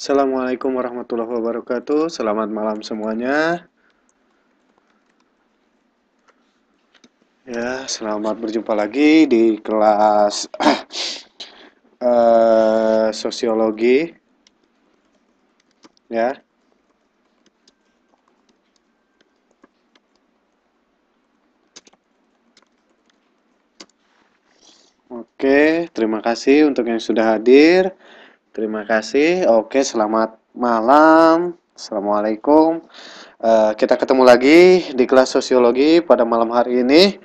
Assalamualaikum warahmatullahi wabarakatuh. Selamat malam semuanya. Ya, selamat berjumpa lagi di kelas uh, sosiologi. Ya. Oke, terima kasih untuk yang sudah hadir. Terima kasih. Oke, selamat malam. Assalamualaikum. Uh, kita ketemu lagi di kelas sosiologi pada malam hari ini.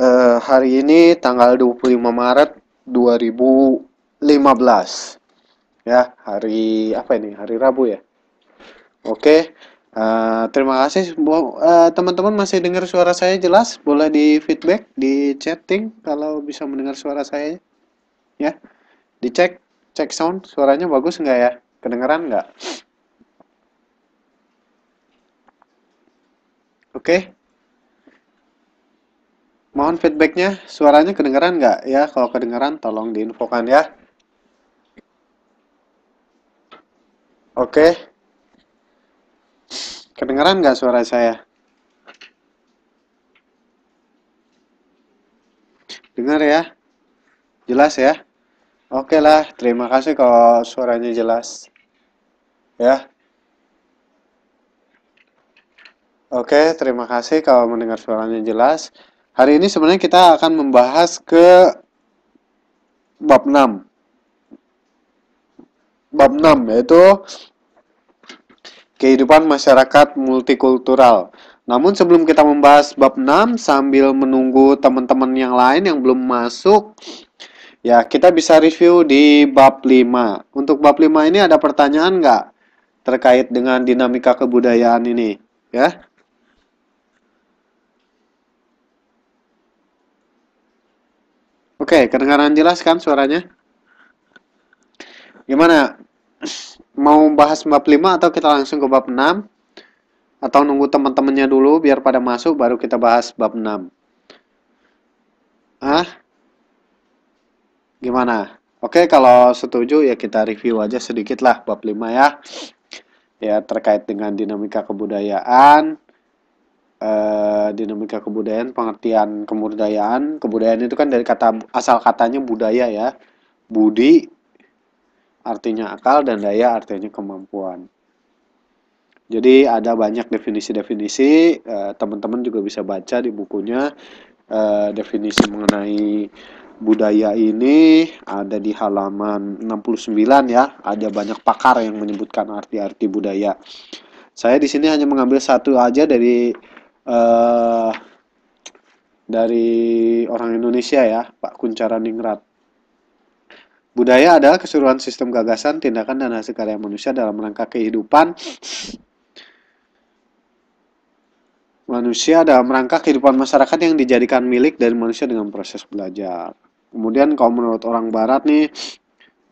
Uh, hari ini tanggal 25 Maret 2015. Ya, hari apa ini? Hari Rabu ya. Oke. Uh, terima kasih uh, teman-teman masih dengar suara saya jelas boleh di feedback di chatting kalau bisa mendengar suara saya ya dicek cek sound suaranya bagus nggak ya kedengeran nggak oke okay. mohon feedbacknya suaranya kedengeran nggak ya kalau kedengeran tolong diinfokan ya oke okay. Kedengeran nggak suara saya? Dengar ya? Jelas ya? Oke lah, terima kasih kalau suaranya jelas. Ya. Oke, terima kasih kalau mendengar suaranya jelas. Hari ini sebenarnya kita akan membahas ke bab 6. Bab 6 yaitu kehidupan masyarakat multikultural. Namun sebelum kita membahas bab 6 sambil menunggu teman-teman yang lain yang belum masuk, ya kita bisa review di bab 5. Untuk bab 5 ini ada pertanyaan nggak terkait dengan dinamika kebudayaan ini? Ya, Oke, kedengaran jelas kan suaranya? Gimana mau bahas bab 5 atau kita langsung ke bab 6? Atau nunggu teman-temannya dulu biar pada masuk baru kita bahas bab 6? Hah? Gimana? Oke, kalau setuju ya kita review aja sedikit lah bab 5 ya. Ya, terkait dengan dinamika kebudayaan, eh, dinamika kebudayaan, pengertian kemudayaan, Kebudayaan itu kan dari kata asal katanya budaya ya. Budi artinya akal dan daya artinya kemampuan. Jadi ada banyak definisi-definisi, eh, teman-teman juga bisa baca di bukunya eh, definisi mengenai budaya ini ada di halaman 69 ya. Ada banyak pakar yang menyebutkan arti-arti budaya. Saya di sini hanya mengambil satu aja dari eh, dari orang Indonesia ya, Pak Kuncara Ningrat. Budaya adalah keseluruhan sistem gagasan, tindakan, dan hasil karya manusia dalam rangka kehidupan manusia dalam rangka kehidupan masyarakat yang dijadikan milik dari manusia dengan proses belajar. Kemudian kalau menurut orang barat nih,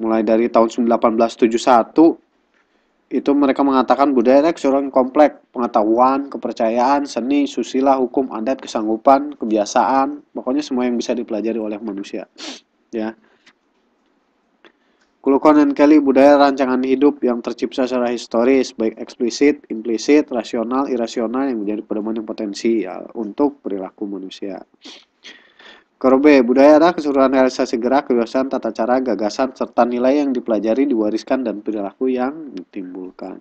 mulai dari tahun 1871, itu mereka mengatakan budaya adalah keseluruhan kompleks, pengetahuan, kepercayaan, seni, susila, hukum, adat, kesanggupan, kebiasaan, pokoknya semua yang bisa dipelajari oleh manusia. Ya. Kulukon Kelly budaya rancangan hidup yang tercipta secara historis, baik eksplisit, implisit, rasional, irasional yang menjadi pedoman yang potensial untuk perilaku manusia. Kerobe, budaya adalah keseluruhan realisasi gerak, kebiasaan, tata cara, gagasan, serta nilai yang dipelajari, diwariskan, dan perilaku yang ditimbulkan.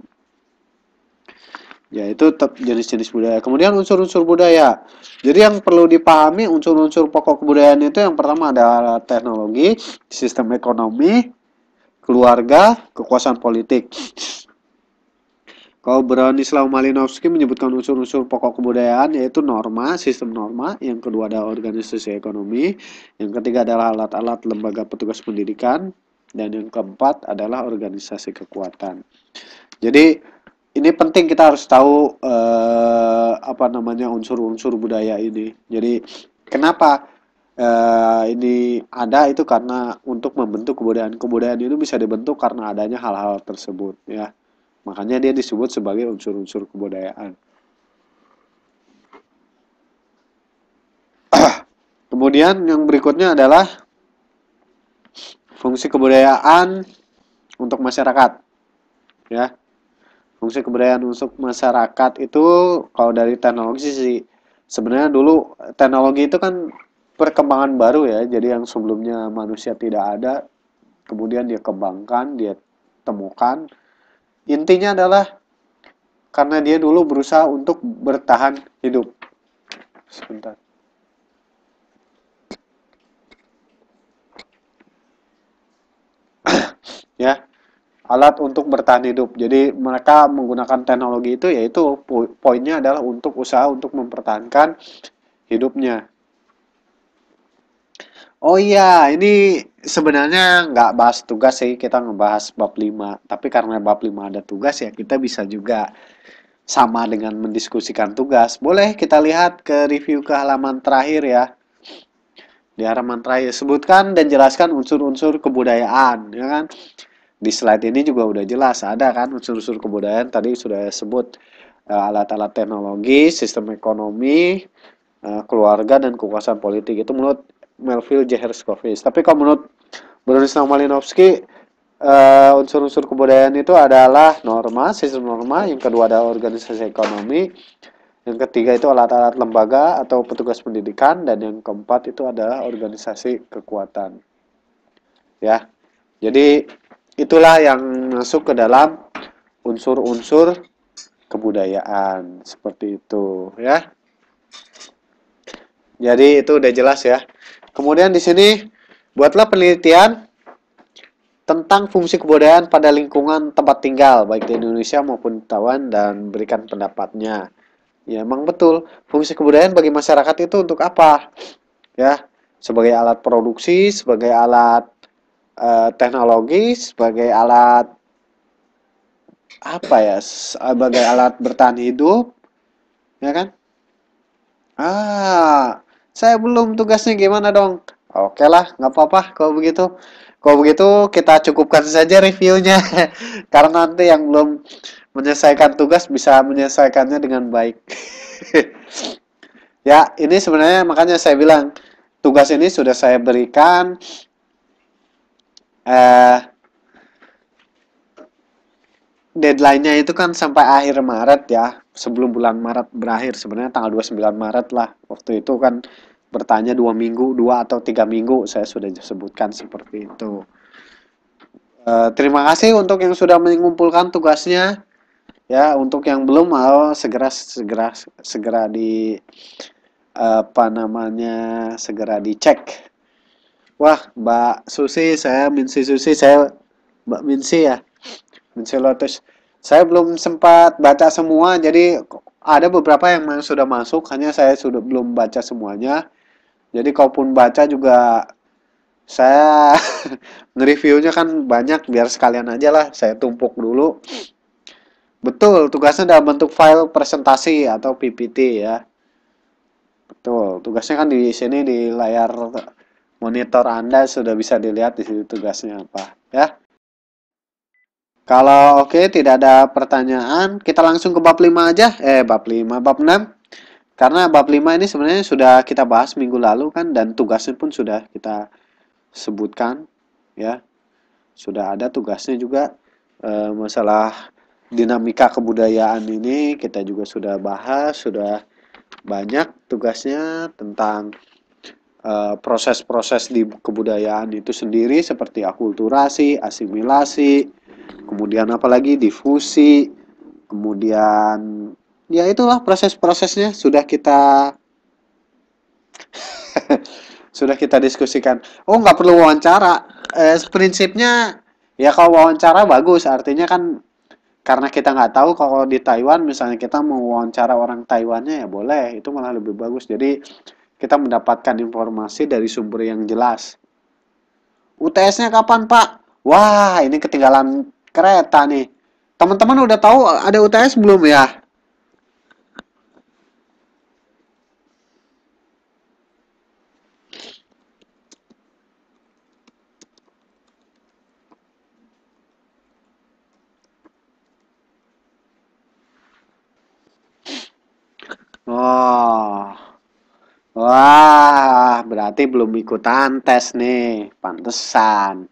yaitu jenis-jenis budaya. Kemudian unsur-unsur budaya. Jadi yang perlu dipahami unsur-unsur pokok kebudayaan itu yang pertama adalah teknologi, sistem ekonomi, keluarga, kekuasaan politik. Kalau Bronislaw Malinowski menyebutkan unsur-unsur pokok kebudayaan yaitu norma, sistem norma, yang kedua adalah organisasi ekonomi, yang ketiga adalah alat-alat lembaga petugas pendidikan, dan yang keempat adalah organisasi kekuatan. Jadi ini penting kita harus tahu eh, apa namanya unsur-unsur budaya ini. Jadi kenapa uh, ini ada itu karena untuk membentuk kebudayaan-kebudayaan itu bisa dibentuk karena adanya hal-hal tersebut ya. Makanya dia disebut sebagai unsur-unsur kebudayaan. Kemudian yang berikutnya adalah fungsi kebudayaan untuk masyarakat. Ya. Fungsi kebudayaan untuk masyarakat itu kalau dari teknologi sih sebenarnya dulu teknologi itu kan perkembangan baru ya. Jadi yang sebelumnya manusia tidak ada, kemudian dia kembangkan, dia temukan. Intinya adalah karena dia dulu berusaha untuk bertahan hidup. Sebentar. ya alat untuk bertahan hidup. Jadi mereka menggunakan teknologi itu yaitu poinnya adalah untuk usaha untuk mempertahankan hidupnya Oh iya, ini sebenarnya nggak bahas tugas sih, kita ngebahas bab 5. Tapi karena bab 5 ada tugas ya, kita bisa juga sama dengan mendiskusikan tugas. Boleh kita lihat ke review ke halaman terakhir ya. Di halaman terakhir, sebutkan dan jelaskan unsur-unsur kebudayaan, ya kan? Di slide ini juga udah jelas, ada kan unsur-unsur kebudayaan tadi sudah sebut eh, alat-alat teknologi, sistem ekonomi, eh, keluarga dan kekuasaan politik itu menurut Melville J. Tapi kalau menurut Bronislaw Malinowski, uh, eh, unsur -unsur kebudayaan itu adalah norma, sistem norma, yang kedua adalah organisasi ekonomi, yang ketiga itu alat-alat lembaga atau petugas pendidikan, dan yang keempat itu adalah organisasi kekuatan. Ya, jadi itulah yang masuk ke dalam unsur-unsur kebudayaan seperti itu ya. Jadi itu udah jelas ya. Kemudian di sini buatlah penelitian tentang fungsi kebudayaan pada lingkungan tempat tinggal baik di Indonesia maupun di Taiwan dan berikan pendapatnya. Ya, emang betul. Fungsi kebudayaan bagi masyarakat itu untuk apa? Ya, sebagai alat produksi, sebagai alat eh, teknologi, sebagai alat apa ya? Sebagai alat bertahan hidup, ya kan? Ah, saya belum tugasnya gimana dong? Oke lah, nggak apa-apa kalau begitu. Kalau begitu kita cukupkan saja reviewnya karena nanti yang belum menyelesaikan tugas bisa menyelesaikannya dengan baik. ya, ini sebenarnya makanya saya bilang tugas ini sudah saya berikan eh deadline-nya itu kan sampai akhir Maret ya, sebelum bulan Maret berakhir sebenarnya tanggal 29 Maret lah. Waktu itu kan bertanya dua minggu, dua atau tiga minggu, saya sudah sebutkan seperti itu. E, terima kasih untuk yang sudah mengumpulkan tugasnya. Ya, untuk yang belum, mau segera segera segera di eh, apa namanya segera dicek. Wah, Mbak Susi, saya Minsi Susi, saya Mbak Minsi ya, Minsi Lotus. Saya belum sempat baca semua, jadi ada beberapa yang sudah masuk hanya saya sudah belum baca semuanya jadi kalaupun baca juga saya nge-reviewnya kan banyak biar sekalian aja lah saya tumpuk dulu. Betul, tugasnya dalam bentuk file presentasi atau PPT ya. Betul, tugasnya kan di sini di layar monitor Anda sudah bisa dilihat di situ tugasnya apa ya. Kalau oke okay, tidak ada pertanyaan, kita langsung ke bab 5 aja. Eh, bab 5, bab 6. Karena bab 5 ini sebenarnya sudah kita bahas minggu lalu kan dan tugasnya pun sudah kita sebutkan ya. Sudah ada tugasnya juga e, masalah dinamika kebudayaan ini kita juga sudah bahas, sudah banyak tugasnya tentang eh, proses-proses di kebudayaan itu sendiri seperti akulturasi, asimilasi, kemudian apalagi difusi, kemudian ya itulah proses-prosesnya sudah kita sudah kita diskusikan. Oh nggak perlu wawancara. Eh, prinsipnya ya kalau wawancara bagus, artinya kan karena kita nggak tahu kalau di Taiwan misalnya kita mau wawancara orang Taiwannya ya boleh, itu malah lebih bagus. Jadi kita mendapatkan informasi dari sumber yang jelas. UTS-nya kapan Pak? Wah ini ketinggalan kereta nih. Teman-teman udah tahu ada UTS belum ya? Oh. Wah, berarti belum ikutan tes nih. Pantesan.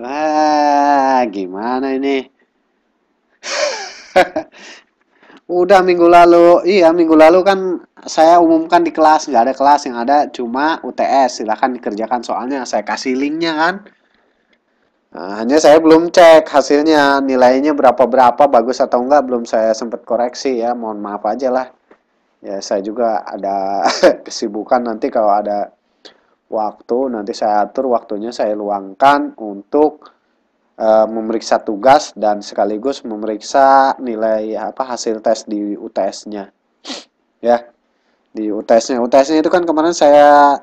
Wah, gimana ini? Udah minggu lalu, iya minggu lalu kan saya umumkan di kelas, nggak ada kelas yang ada cuma UTS. Silahkan dikerjakan soalnya, saya kasih linknya kan. Nah, hanya saya belum cek hasilnya, nilainya berapa-berapa, bagus atau enggak, belum saya sempat koreksi ya, mohon maaf aja lah ya saya juga ada kesibukan nanti kalau ada waktu nanti saya atur waktunya saya luangkan untuk e, memeriksa tugas dan sekaligus memeriksa nilai apa hasil tes di UTS-nya ya di UTS-nya UTS-nya itu kan kemarin saya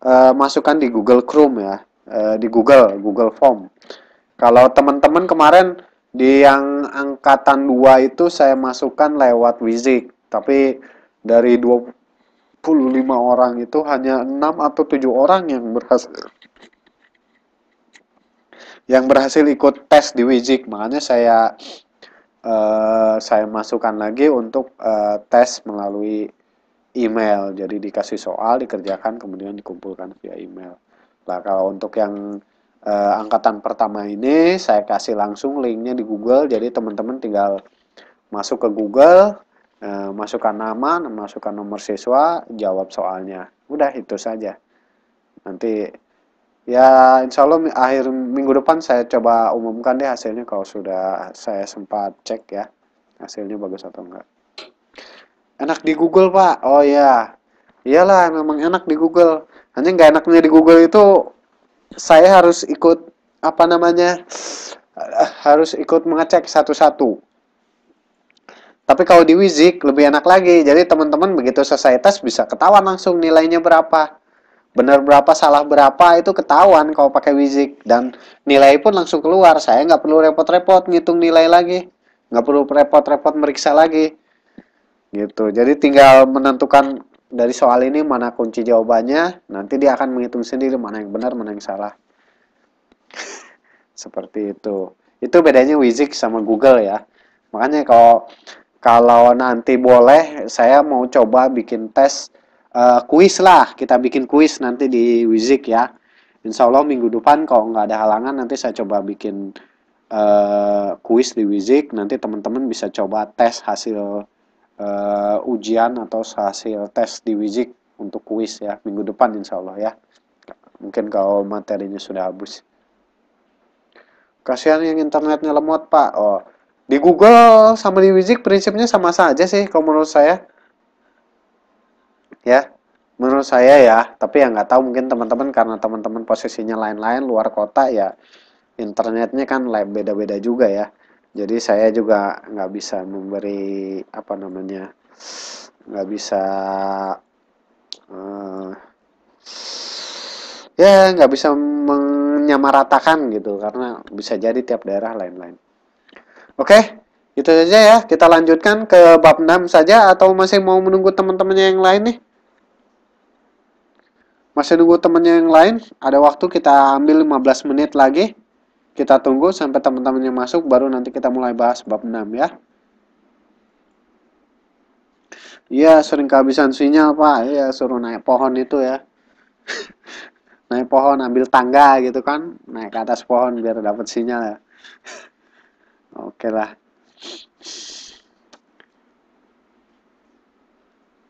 e, masukkan di Google Chrome ya e, di Google Google Form kalau teman-teman kemarin di yang angkatan dua itu saya masukkan lewat Wizik tapi dari 25 orang itu hanya 6 atau 7 orang yang berhasil yang berhasil ikut tes di Wijik. Makanya saya uh, saya masukkan lagi untuk uh, tes melalui email. Jadi dikasih soal, dikerjakan, kemudian dikumpulkan via email. Nah, kalau untuk yang uh, angkatan pertama ini, saya kasih langsung linknya di Google. Jadi teman-teman tinggal masuk ke Google, Eh, masukkan nama, masukkan nomor siswa, jawab soalnya. Udah itu saja. Nanti ya insya Allah akhir minggu depan saya coba umumkan deh hasilnya kalau sudah saya sempat cek ya hasilnya bagus atau enggak. Enak di Google pak? Oh ya, iyalah memang enak di Google. Hanya nggak enaknya di Google itu saya harus ikut apa namanya harus ikut mengecek satu-satu tapi kalau di Wizik lebih enak lagi. Jadi teman-teman begitu selesai tes bisa ketahuan langsung nilainya berapa. Benar berapa, salah berapa itu ketahuan kalau pakai Wizik. Dan nilai pun langsung keluar. Saya nggak perlu repot-repot ngitung nilai lagi. Nggak perlu repot-repot meriksa lagi. Gitu. Jadi tinggal menentukan dari soal ini mana kunci jawabannya. Nanti dia akan menghitung sendiri mana yang benar, mana yang salah. Seperti itu. Itu bedanya Wizik sama Google ya. Makanya kalau kalau nanti boleh, saya mau coba bikin tes uh, kuis lah. Kita bikin kuis nanti di Wizik ya. Insya Allah minggu depan kalau nggak ada halangan nanti saya coba bikin uh, kuis di Wizik. Nanti teman-teman bisa coba tes hasil uh, ujian atau hasil tes di Wizik untuk kuis ya minggu depan insya Allah ya. Mungkin kalau materinya sudah habis. Kasihan yang internetnya lemot pak. Oh di Google sama di Wizik prinsipnya sama saja sih kalau menurut saya. Ya, menurut saya ya. Tapi ya nggak tahu mungkin teman-teman karena teman-teman posisinya lain-lain luar kota ya internetnya kan beda-beda juga ya. Jadi saya juga nggak bisa memberi apa namanya nggak bisa uh, ya nggak bisa menyamaratakan gitu karena bisa jadi tiap daerah lain-lain. Oke, okay? itu saja ya. Kita lanjutkan ke bab 6 saja atau masih mau menunggu teman-temannya yang lain nih? Masih nunggu temannya yang lain? Ada waktu kita ambil 15 menit lagi. Kita tunggu sampai teman-temannya masuk baru nanti kita mulai bahas bab 6 ya. Iya, sering kehabisan sinyal, Pak. Iya, suruh naik pohon itu ya. naik pohon, ambil tangga gitu kan. Naik ke atas pohon biar dapat sinyal ya. oke lah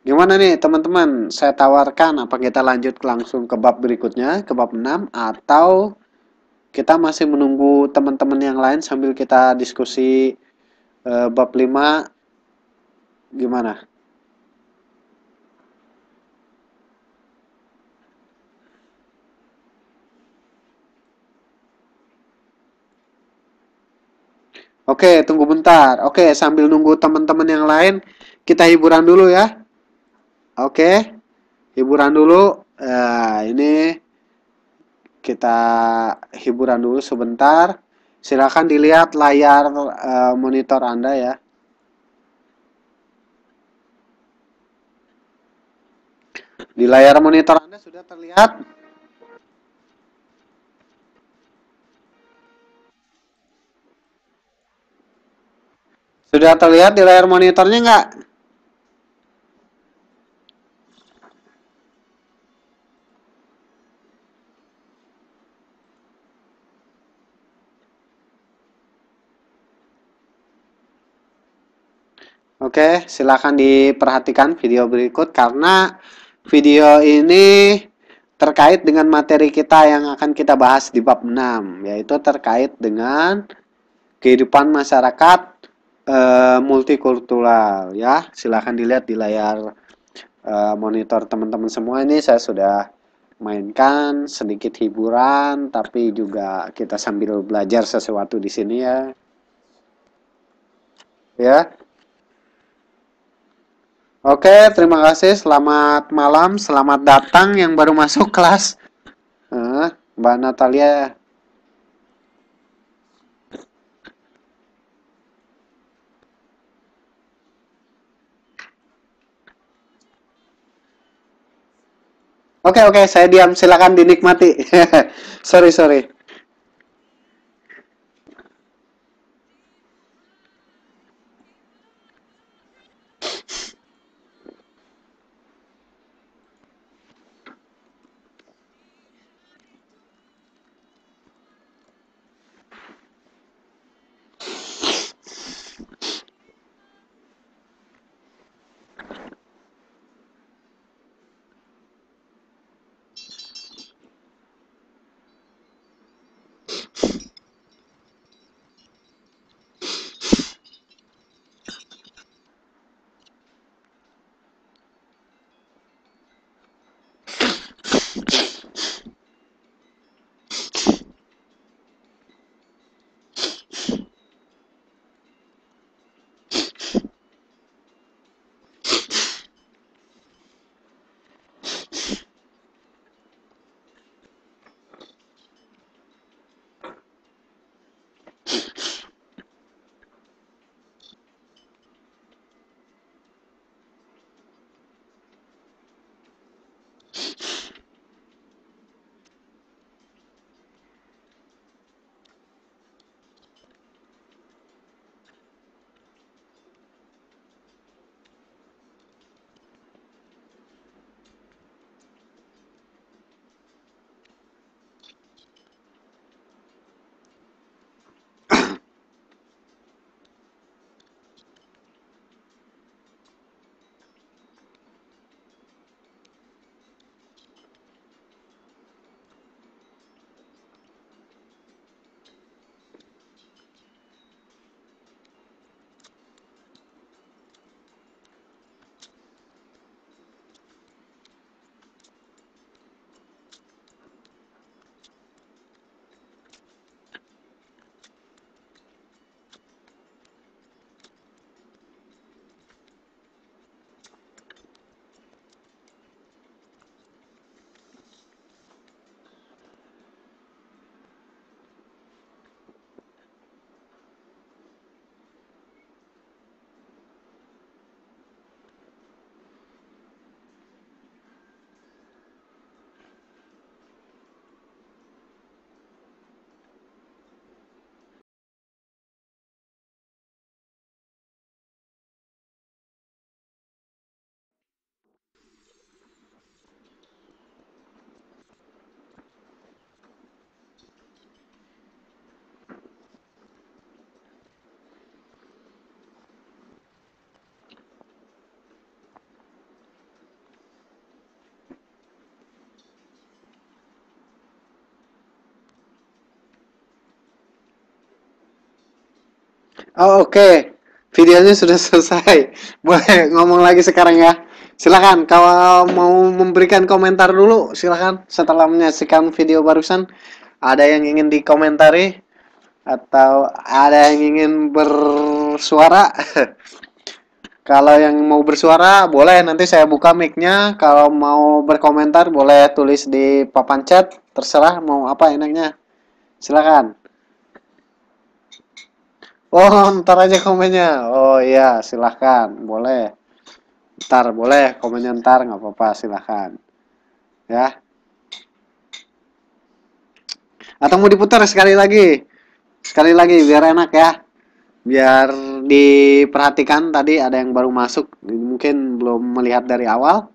Gimana nih teman-teman? Saya tawarkan apa kita lanjut langsung ke bab berikutnya, ke bab 6 atau kita masih menunggu teman-teman yang lain sambil kita diskusi eh, bab 5 gimana? Oke, tunggu bentar. Oke, sambil nunggu teman-teman yang lain, kita hiburan dulu ya. Oke, hiburan dulu. Nah, ini kita hiburan dulu sebentar. Silahkan dilihat layar uh, monitor Anda ya. Di layar monitor Anda sudah terlihat Sudah terlihat di layar monitornya nggak? Oke, silakan diperhatikan video berikut karena video ini terkait dengan materi kita yang akan kita bahas di bab 6, yaitu terkait dengan kehidupan masyarakat Eh, multikultural ya. Silahkan dilihat di layar uh, monitor teman-teman semua ini saya sudah mainkan sedikit hiburan tapi juga kita sambil belajar sesuatu di sini ya. Ya. Oke, terima kasih. Selamat malam, selamat datang yang baru masuk kelas. Eh, Mbak Natalia Oke oke, saya diam. Silakan dinikmati. sorry sorry. Oh, oke. Okay. Videonya sudah selesai. Boleh ngomong lagi sekarang ya. Silakan kalau mau memberikan komentar dulu silakan setelah menyaksikan video barusan ada yang ingin dikomentari atau ada yang ingin bersuara. kalau yang mau bersuara boleh nanti saya buka micnya. Kalau mau berkomentar boleh tulis di papan chat, terserah mau apa enaknya. Silakan. Oh, ntar aja komennya. Oh iya, silahkan, boleh. Ntar boleh komennya ntar nggak apa-apa, silahkan. Ya. Atau mau diputar sekali lagi, sekali lagi biar enak ya, biar diperhatikan tadi ada yang baru masuk, mungkin belum melihat dari awal,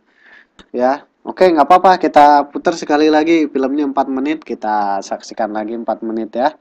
ya. Oke, nggak apa-apa, kita putar sekali lagi filmnya 4 menit, kita saksikan lagi 4 menit ya.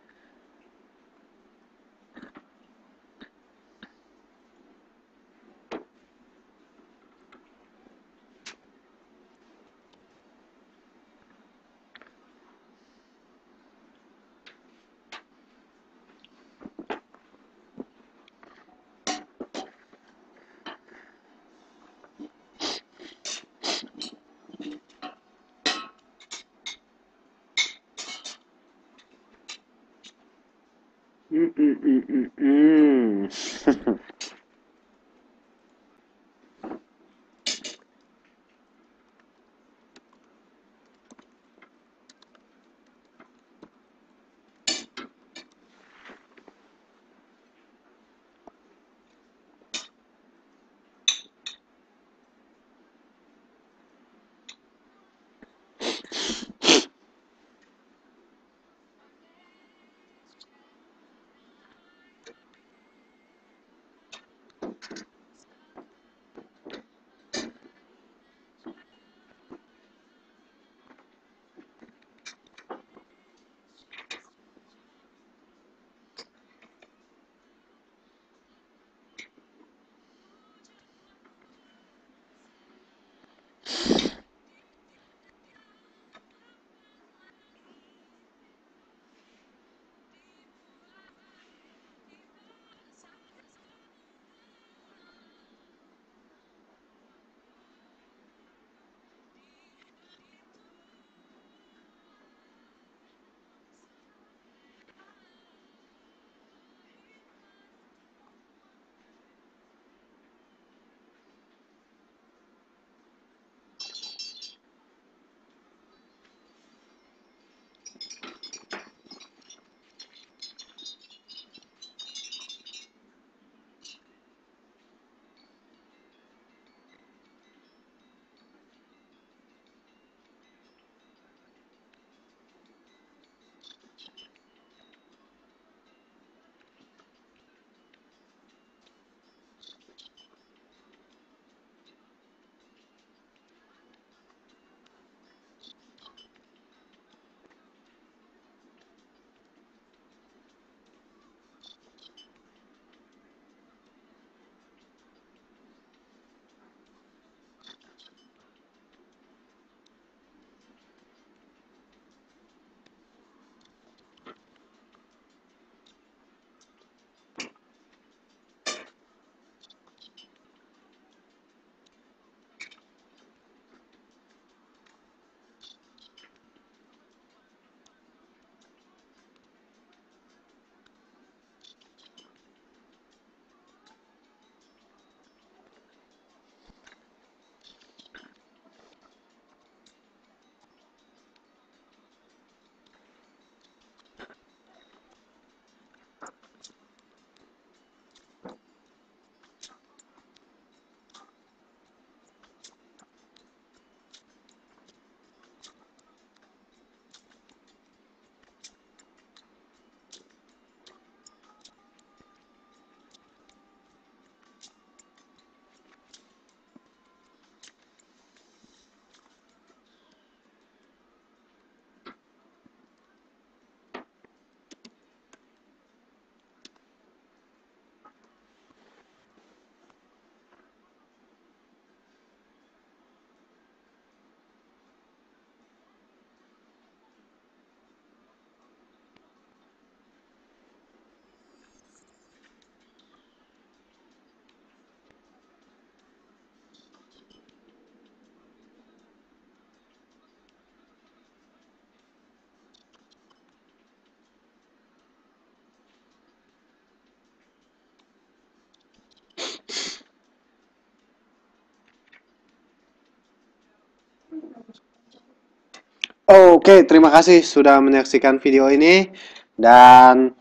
Oke, terima kasih sudah menyaksikan video ini dan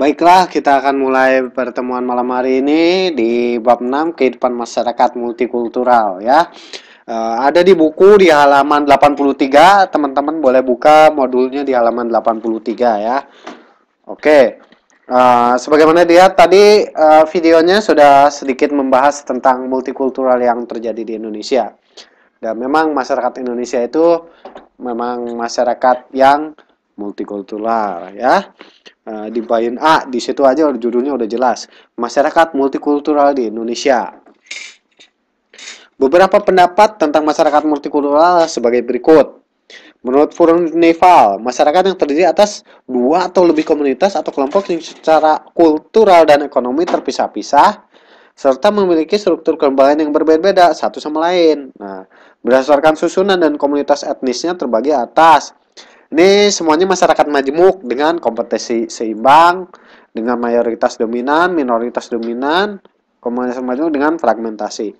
baiklah kita akan mulai pertemuan malam hari ini di bab 6 kehidupan masyarakat multikultural ya. Eh, ada di buku di halaman 83, teman-teman boleh buka modulnya di halaman 83 ya. Oke. Uh, sebagaimana dilihat tadi uh, videonya sudah sedikit membahas tentang multikultural yang terjadi di Indonesia. Dan memang masyarakat Indonesia itu memang masyarakat yang multikultural ya. Eh, di bayun A di situ aja judulnya udah jelas masyarakat multikultural di Indonesia. Beberapa pendapat tentang masyarakat multikultural sebagai berikut. Menurut Forum Neval, masyarakat yang terdiri atas dua atau lebih komunitas atau kelompok yang secara kultural dan ekonomi terpisah-pisah serta memiliki struktur kelembagaan yang berbeda-beda satu sama lain. Nah, Berdasarkan susunan dan komunitas etnisnya terbagi atas. Ini semuanya masyarakat majemuk dengan kompetisi seimbang, dengan mayoritas dominan, minoritas dominan, komunitas majemuk dengan fragmentasi.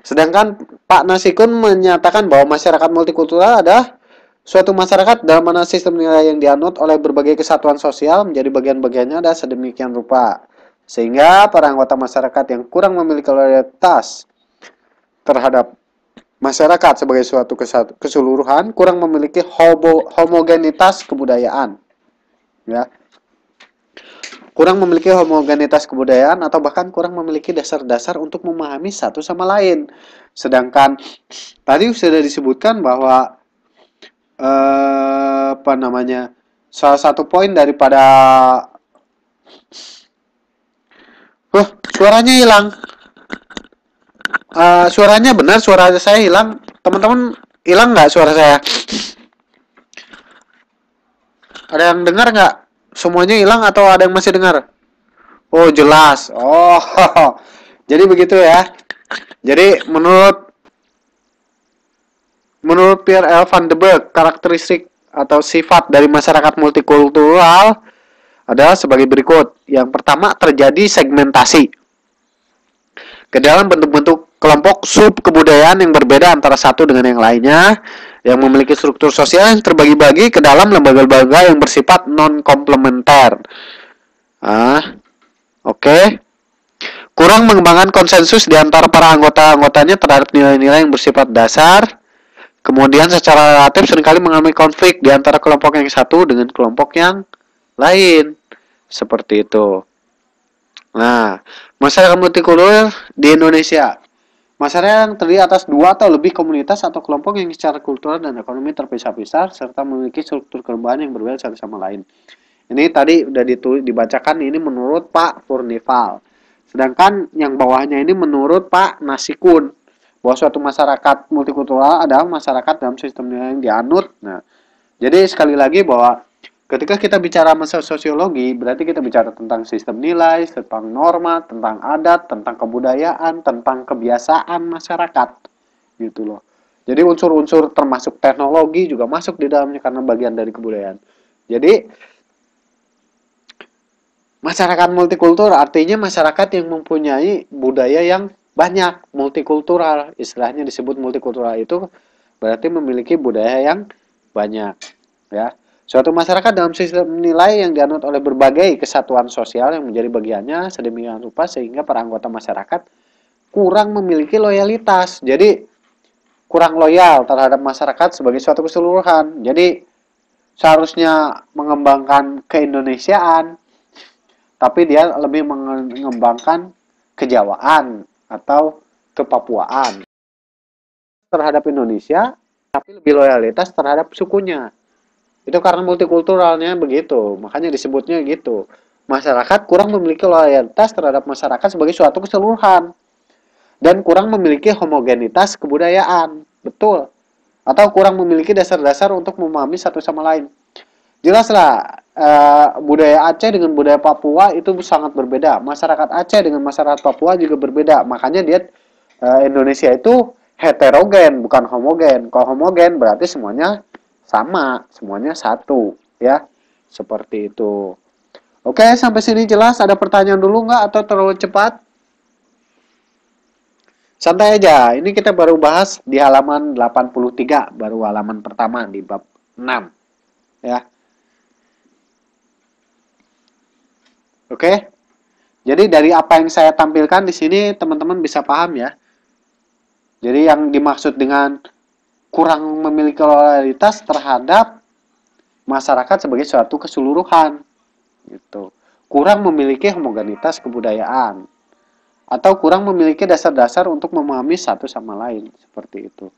Sedangkan Pak Nasikun menyatakan bahwa masyarakat multikultural adalah suatu masyarakat dalam mana sistem nilai yang dianut oleh berbagai kesatuan sosial menjadi bagian-bagiannya ada sedemikian rupa. Sehingga para anggota masyarakat yang kurang memiliki loyalitas terhadap masyarakat sebagai suatu keseluruhan kurang memiliki hobo, homogenitas kebudayaan. Ya. Kurang memiliki homogenitas kebudayaan atau bahkan kurang memiliki dasar-dasar untuk memahami satu sama lain. Sedangkan tadi sudah disebutkan bahwa eh, apa namanya? Salah satu poin daripada Huh, suaranya hilang uh, suaranya benar suara saya hilang teman-teman hilang nggak suara saya ada yang dengar nggak semuanya hilang atau ada yang masih dengar oh jelas oh jadi begitu ya jadi menurut menurut Pierre L. Van de Berg karakteristik atau sifat dari masyarakat multikultural adalah sebagai berikut yang pertama terjadi segmentasi ke dalam bentuk-bentuk kelompok sub kebudayaan yang berbeda antara satu dengan yang lainnya yang memiliki struktur sosial yang terbagi-bagi ke dalam lembaga-lembaga yang bersifat non komplementer. Ah, oke. Okay. Kurang mengembangkan konsensus di antara para anggota-anggotanya terhadap nilai-nilai yang bersifat dasar. Kemudian secara relatif seringkali mengalami konflik di antara kelompok yang satu dengan kelompok yang lain. Seperti itu. Nah, masyarakat multikultur di Indonesia Masyarakat yang terdiri atas dua atau lebih komunitas atau kelompok yang secara kultural dan ekonomi terpisah-pisah serta memiliki struktur kelembagaan yang berbeda satu sama lain. Ini tadi udah ditulis, dibacakan ini menurut Pak Furnival. Sedangkan yang bawahnya ini menurut Pak Nasikun bahwa suatu masyarakat multikultural adalah masyarakat dalam sistem yang dianut. Nah, jadi sekali lagi bahwa Ketika kita bicara masalah sosiologi, berarti kita bicara tentang sistem nilai, tentang norma, tentang adat, tentang kebudayaan, tentang kebiasaan masyarakat. Gitu loh. Jadi unsur-unsur termasuk teknologi juga masuk di dalamnya karena bagian dari kebudayaan. Jadi masyarakat multikultur artinya masyarakat yang mempunyai budaya yang banyak, multikultural. Istilahnya disebut multikultural itu berarti memiliki budaya yang banyak, ya. Suatu masyarakat dalam sistem nilai yang dianut oleh berbagai kesatuan sosial yang menjadi bagiannya sedemikian rupa sehingga para anggota masyarakat kurang memiliki loyalitas. Jadi kurang loyal terhadap masyarakat sebagai suatu keseluruhan. Jadi seharusnya mengembangkan keindonesiaan tapi dia lebih mengembangkan kejawaan atau kepapuaan terhadap Indonesia tapi lebih loyalitas terhadap sukunya itu karena multikulturalnya begitu, makanya disebutnya gitu. Masyarakat kurang memiliki loyalitas terhadap masyarakat sebagai suatu keseluruhan dan kurang memiliki homogenitas kebudayaan. Betul. Atau kurang memiliki dasar-dasar untuk memahami satu sama lain. Jelaslah eh, budaya Aceh dengan budaya Papua itu sangat berbeda. Masyarakat Aceh dengan masyarakat Papua juga berbeda. Makanya dia eh, Indonesia itu heterogen bukan homogen. Kalau homogen berarti semuanya sama, semuanya satu ya. Seperti itu. Oke, sampai sini jelas. Ada pertanyaan dulu nggak atau terlalu cepat? Santai aja. Ini kita baru bahas di halaman 83, baru halaman pertama di bab 6. Ya. Oke. Jadi dari apa yang saya tampilkan di sini teman-teman bisa paham ya. Jadi yang dimaksud dengan kurang memiliki loyalitas terhadap masyarakat sebagai suatu keseluruhan gitu kurang memiliki homogenitas kebudayaan atau kurang memiliki dasar-dasar untuk memahami satu sama lain seperti itu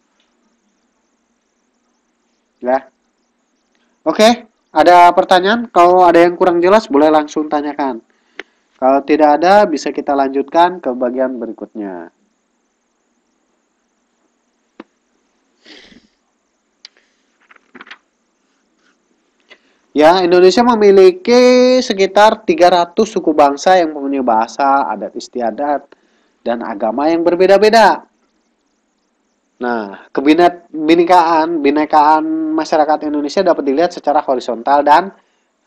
ya oke ada pertanyaan kalau ada yang kurang jelas boleh langsung tanyakan kalau tidak ada bisa kita lanjutkan ke bagian berikutnya Ya, Indonesia memiliki sekitar 300 suku bangsa yang mempunyai bahasa, adat istiadat, dan agama yang berbeda-beda. Nah, kebinekaan, binekaan masyarakat Indonesia dapat dilihat secara horizontal dan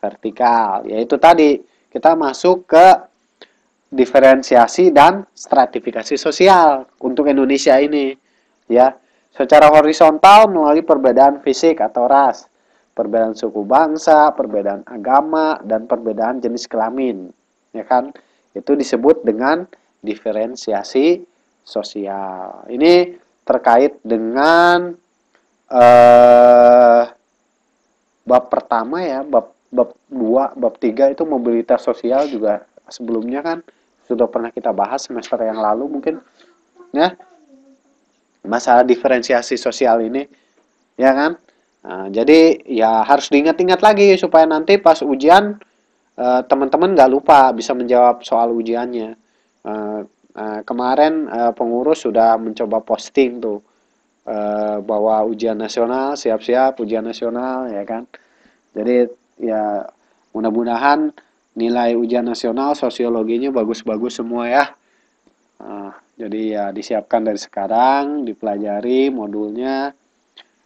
vertikal. Yaitu tadi, kita masuk ke diferensiasi dan stratifikasi sosial untuk Indonesia ini. ya Secara horizontal melalui perbedaan fisik atau ras perbedaan suku bangsa, perbedaan agama, dan perbedaan jenis kelamin. Ya kan? Itu disebut dengan diferensiasi sosial. Ini terkait dengan eh, bab pertama ya, bab bab 2, bab 3 itu mobilitas sosial juga sebelumnya kan sudah pernah kita bahas semester yang lalu mungkin ya. Masalah diferensiasi sosial ini ya kan? Nah, jadi ya harus diingat-ingat lagi supaya nanti pas ujian eh, teman-teman nggak lupa bisa menjawab soal ujiannya. Eh, eh, kemarin pengurus sudah mencoba posting tuh bahwa ujian nasional siap-siap ujian nasional ya kan. Jadi ya mudah-mudahan nilai ujian nasional sosiologinya bagus-bagus semua ya. jadi ya disiapkan dari sekarang, dipelajari modulnya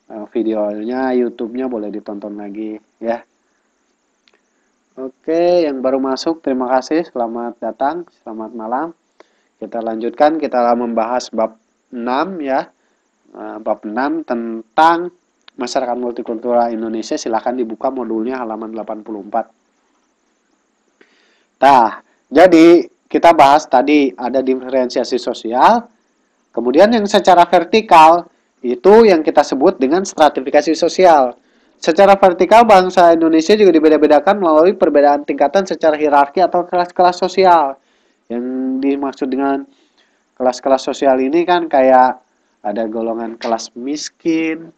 Eh, videonya, YouTube-nya boleh ditonton lagi ya. Oke, yang baru masuk terima kasih, selamat datang, selamat malam. Kita lanjutkan, kita membahas bab 6 ya. Eh, bab 6 tentang masyarakat multikultural Indonesia, silahkan dibuka modulnya halaman 84. Nah, jadi kita bahas tadi ada diferensiasi sosial, kemudian yang secara vertikal, itu yang kita sebut dengan stratifikasi sosial. Secara vertikal, bangsa Indonesia juga dibeda-bedakan melalui perbedaan tingkatan secara hierarki atau kelas-kelas sosial. Yang dimaksud dengan kelas-kelas sosial ini kan kayak ada golongan kelas miskin,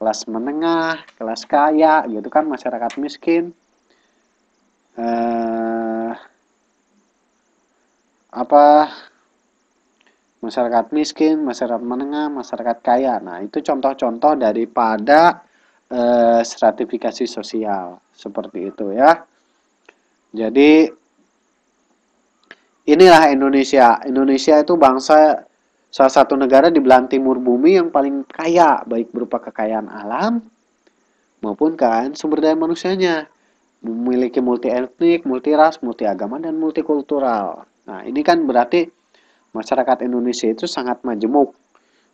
kelas menengah, kelas kaya, gitu kan masyarakat miskin. Eh, apa masyarakat miskin, masyarakat menengah, masyarakat kaya. Nah, itu contoh-contoh daripada eh, stratifikasi sosial seperti itu ya. Jadi inilah Indonesia. Indonesia itu bangsa salah satu negara di belahan timur bumi yang paling kaya baik berupa kekayaan alam maupun kan sumber daya manusianya. Memiliki multi etnik, multi ras, multi agama dan multikultural. Nah, ini kan berarti Masyarakat Indonesia itu sangat majemuk.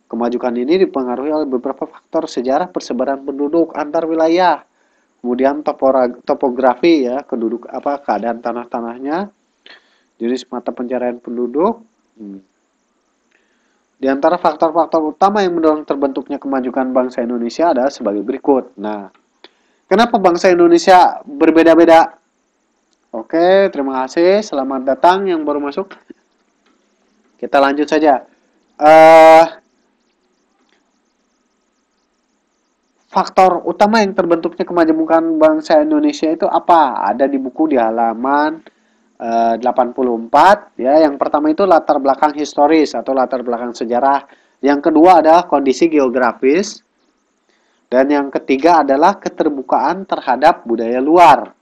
Kemajukan ini dipengaruhi oleh beberapa faktor sejarah persebaran penduduk antar wilayah, kemudian topografi ya, keduduk apa keadaan tanah-tanahnya, jenis mata pencarian penduduk. Hmm. Di antara faktor-faktor utama yang mendorong terbentuknya kemajukan bangsa Indonesia adalah sebagai berikut. Nah, kenapa bangsa Indonesia berbeda-beda? Oke, terima kasih. Selamat datang yang baru masuk. Kita lanjut saja. Uh, faktor utama yang terbentuknya kemajemukan bangsa Indonesia itu apa? Ada di buku di halaman eh, uh, 84 ya. Yang pertama itu latar belakang historis atau latar belakang sejarah. Yang kedua adalah kondisi geografis. Dan yang ketiga adalah keterbukaan terhadap budaya luar.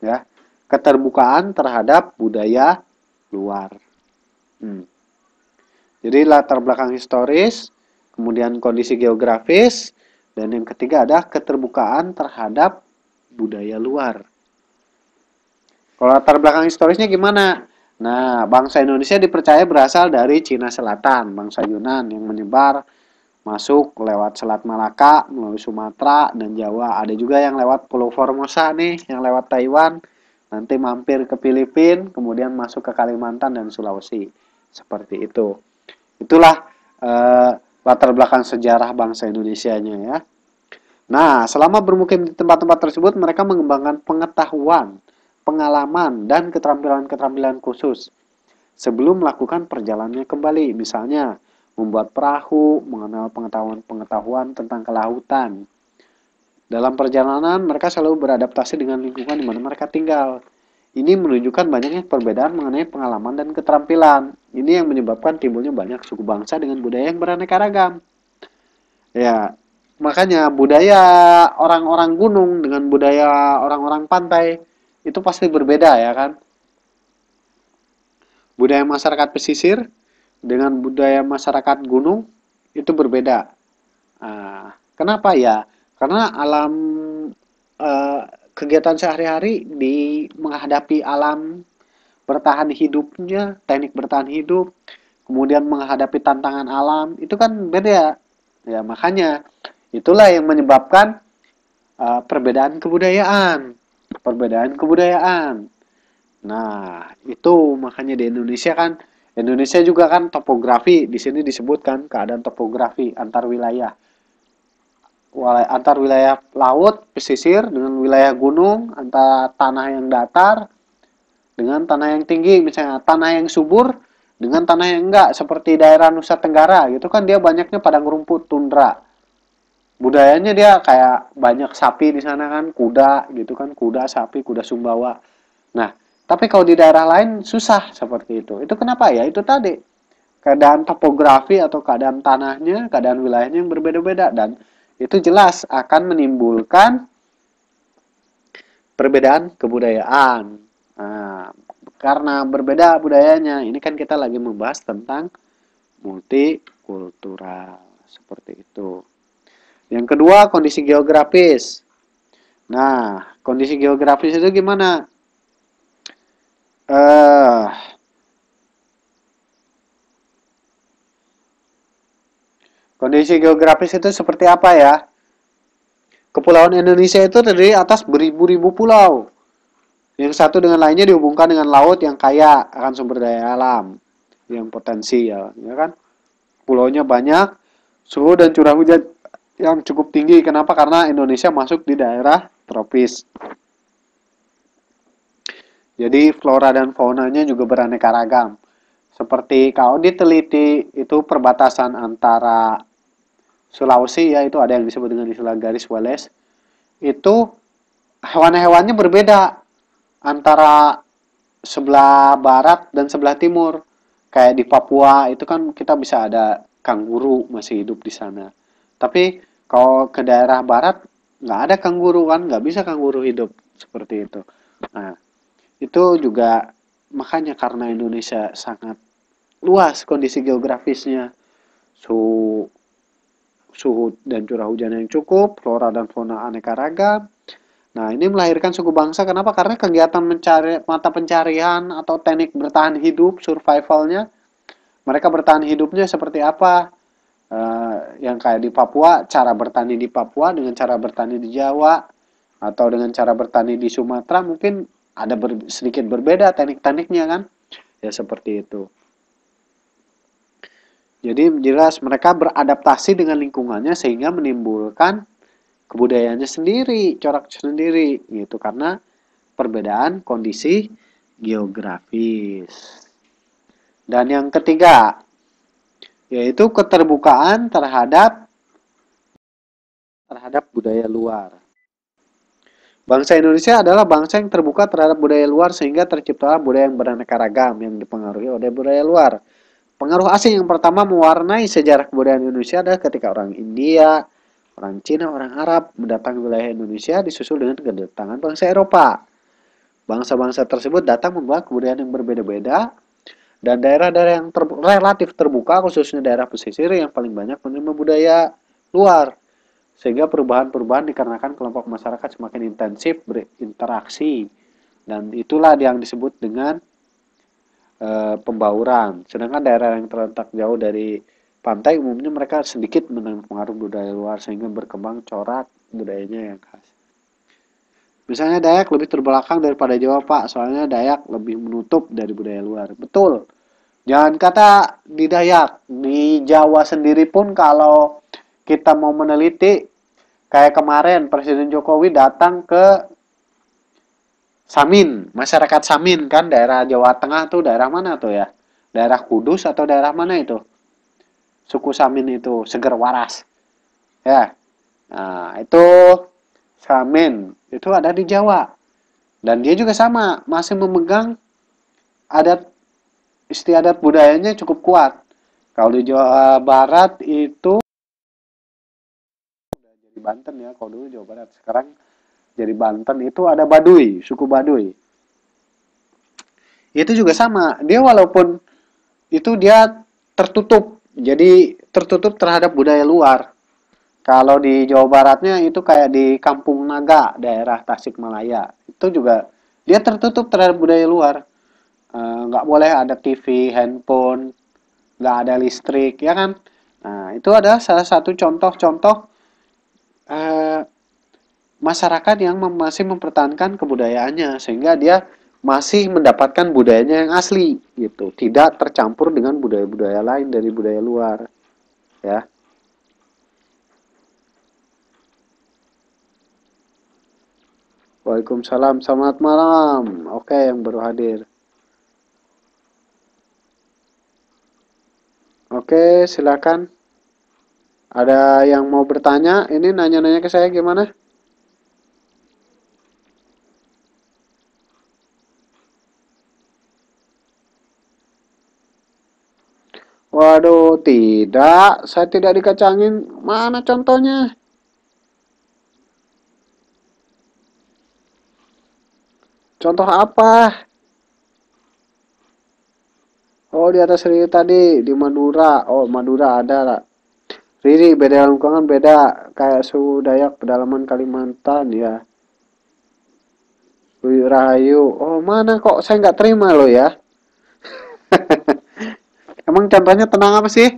Ya. Keterbukaan terhadap budaya luar. Hmm. Jadi latar belakang historis, kemudian kondisi geografis, dan yang ketiga ada keterbukaan terhadap budaya luar. Kalau latar belakang historisnya gimana? Nah, bangsa Indonesia dipercaya berasal dari Cina Selatan, bangsa Yunan yang menyebar masuk lewat Selat Malaka, melalui Sumatera dan Jawa. Ada juga yang lewat Pulau Formosa nih, yang lewat Taiwan, nanti mampir ke Filipina, kemudian masuk ke Kalimantan dan Sulawesi. Seperti itu. Itulah eh, latar belakang sejarah bangsa Indonesia-nya ya. Nah, selama bermukim di tempat-tempat tersebut, mereka mengembangkan pengetahuan, pengalaman, dan keterampilan-keterampilan khusus sebelum melakukan perjalanannya kembali. Misalnya, membuat perahu, mengenal pengetahuan-pengetahuan tentang kelautan. Dalam perjalanan, mereka selalu beradaptasi dengan lingkungan di mana mereka tinggal. Ini menunjukkan banyaknya perbedaan mengenai pengalaman dan keterampilan. Ini yang menyebabkan timbulnya banyak suku bangsa dengan budaya yang beraneka ragam. Ya, makanya budaya orang-orang gunung dengan budaya orang-orang pantai itu pasti berbeda ya kan. Budaya masyarakat pesisir dengan budaya masyarakat gunung itu berbeda. Ah, kenapa ya? Karena alam eh, kegiatan sehari-hari di menghadapi alam, bertahan hidupnya, teknik bertahan hidup, kemudian menghadapi tantangan alam, itu kan beda. Ya, ya makanya itulah yang menyebabkan uh, perbedaan kebudayaan, perbedaan kebudayaan. Nah, itu makanya di Indonesia kan Indonesia juga kan topografi di sini disebutkan keadaan topografi antar wilayah antar wilayah laut pesisir dengan wilayah gunung antara tanah yang datar dengan tanah yang tinggi misalnya tanah yang subur dengan tanah yang enggak seperti daerah Nusa Tenggara gitu kan dia banyaknya padang rumput tundra budayanya dia kayak banyak sapi di sana kan kuda gitu kan kuda sapi kuda Sumbawa nah tapi kalau di daerah lain susah seperti itu itu kenapa ya itu tadi keadaan topografi atau keadaan tanahnya, keadaan wilayahnya yang berbeda-beda dan itu jelas akan menimbulkan perbedaan kebudayaan. Nah, karena berbeda budayanya, ini kan kita lagi membahas tentang multikultural seperti itu. Yang kedua, kondisi geografis. Nah, kondisi geografis itu gimana? Eh, Kondisi geografis itu seperti apa ya? Kepulauan Indonesia itu terdiri atas beribu-ribu pulau. Yang satu dengan lainnya dihubungkan dengan laut yang kaya akan sumber daya alam yang potensial, ya, ya kan? Pulaunya banyak, suhu dan curah hujan yang cukup tinggi. Kenapa? Karena Indonesia masuk di daerah tropis. Jadi flora dan faunanya juga beraneka ragam. Seperti kalau diteliti itu perbatasan antara Sulawesi ya itu ada yang disebut dengan istilah garis Wallace itu hewan-hewannya berbeda antara sebelah barat dan sebelah timur kayak di Papua itu kan kita bisa ada kanguru masih hidup di sana tapi kalau ke daerah barat nggak ada kanguru kan nggak bisa kanguru hidup seperti itu nah itu juga makanya karena Indonesia sangat luas kondisi geografisnya so suhu dan curah hujan yang cukup, flora dan fauna aneka ragam. Nah, ini melahirkan suku bangsa. Kenapa? Karena kegiatan mencari mata pencarian atau teknik bertahan hidup, survivalnya, mereka bertahan hidupnya seperti apa? Uh, yang kayak di Papua, cara bertani di Papua dengan cara bertani di Jawa atau dengan cara bertani di Sumatera mungkin ada ber, sedikit berbeda teknik-tekniknya kan? Ya seperti itu. Jadi jelas mereka beradaptasi dengan lingkungannya sehingga menimbulkan kebudayaannya sendiri, corak sendiri gitu karena perbedaan kondisi geografis. Dan yang ketiga yaitu keterbukaan terhadap terhadap budaya luar. Bangsa Indonesia adalah bangsa yang terbuka terhadap budaya luar sehingga terciptalah budaya yang beraneka ragam yang dipengaruhi oleh budaya luar. Pengaruh asing yang pertama mewarnai sejarah kebudayaan Indonesia adalah ketika orang India, orang Cina, orang Arab mendatangi wilayah Indonesia disusul dengan kedatangan bangsa Eropa. Bangsa-bangsa tersebut datang membawa kebudayaan yang berbeda-beda dan daerah-daerah yang ter relatif terbuka khususnya daerah pesisir yang paling banyak menerima budaya luar sehingga perubahan-perubahan dikarenakan kelompok masyarakat semakin intensif berinteraksi dan itulah yang disebut dengan e, pembauran. Sedangkan daerah yang terletak jauh dari pantai umumnya mereka sedikit menang pengaruh budaya luar sehingga berkembang corak budayanya yang khas. Misalnya Dayak lebih terbelakang daripada Jawa Pak, soalnya Dayak lebih menutup dari budaya luar. Betul. Jangan kata di Dayak, di Jawa sendiri pun kalau kita mau meneliti kayak kemarin Presiden Jokowi datang ke Samin, masyarakat Samin kan daerah Jawa Tengah tuh daerah mana tuh ya? Daerah Kudus atau daerah mana itu? Suku Samin itu seger waras. Ya. Nah, itu Samin itu ada di Jawa. Dan dia juga sama, masih memegang adat istiadat budayanya cukup kuat. Kalau di Jawa Barat itu udah jadi Banten ya, kalau dulu Jawa Barat. Sekarang jadi Banten itu ada Baduy, suku Baduy. Itu juga sama, dia walaupun itu dia tertutup, jadi tertutup terhadap budaya luar. Kalau di Jawa Baratnya itu kayak di Kampung Naga, daerah Tasikmalaya, itu juga dia tertutup terhadap budaya luar. Eh, nggak e, boleh ada TV, handphone, nggak ada listrik, ya kan? Nah, itu adalah salah satu contoh-contoh eh, -contoh, masyarakat yang masih mempertahankan kebudayaannya sehingga dia masih mendapatkan budayanya yang asli gitu tidak tercampur dengan budaya-budaya lain dari budaya luar ya Waalaikumsalam selamat malam oke yang baru hadir oke silakan ada yang mau bertanya ini nanya-nanya ke saya gimana Waduh, tidak. Saya tidak dikacangin. Mana contohnya? Contoh apa? Oh, di atas Riri tadi. Di Madura. Oh, Madura ada. Riri, beda lengkungan beda. Kayak suhu Dayak, pedalaman Kalimantan ya. Rayu. Oh, mana kok saya nggak terima loh ya? Emang contohnya tenang apa sih?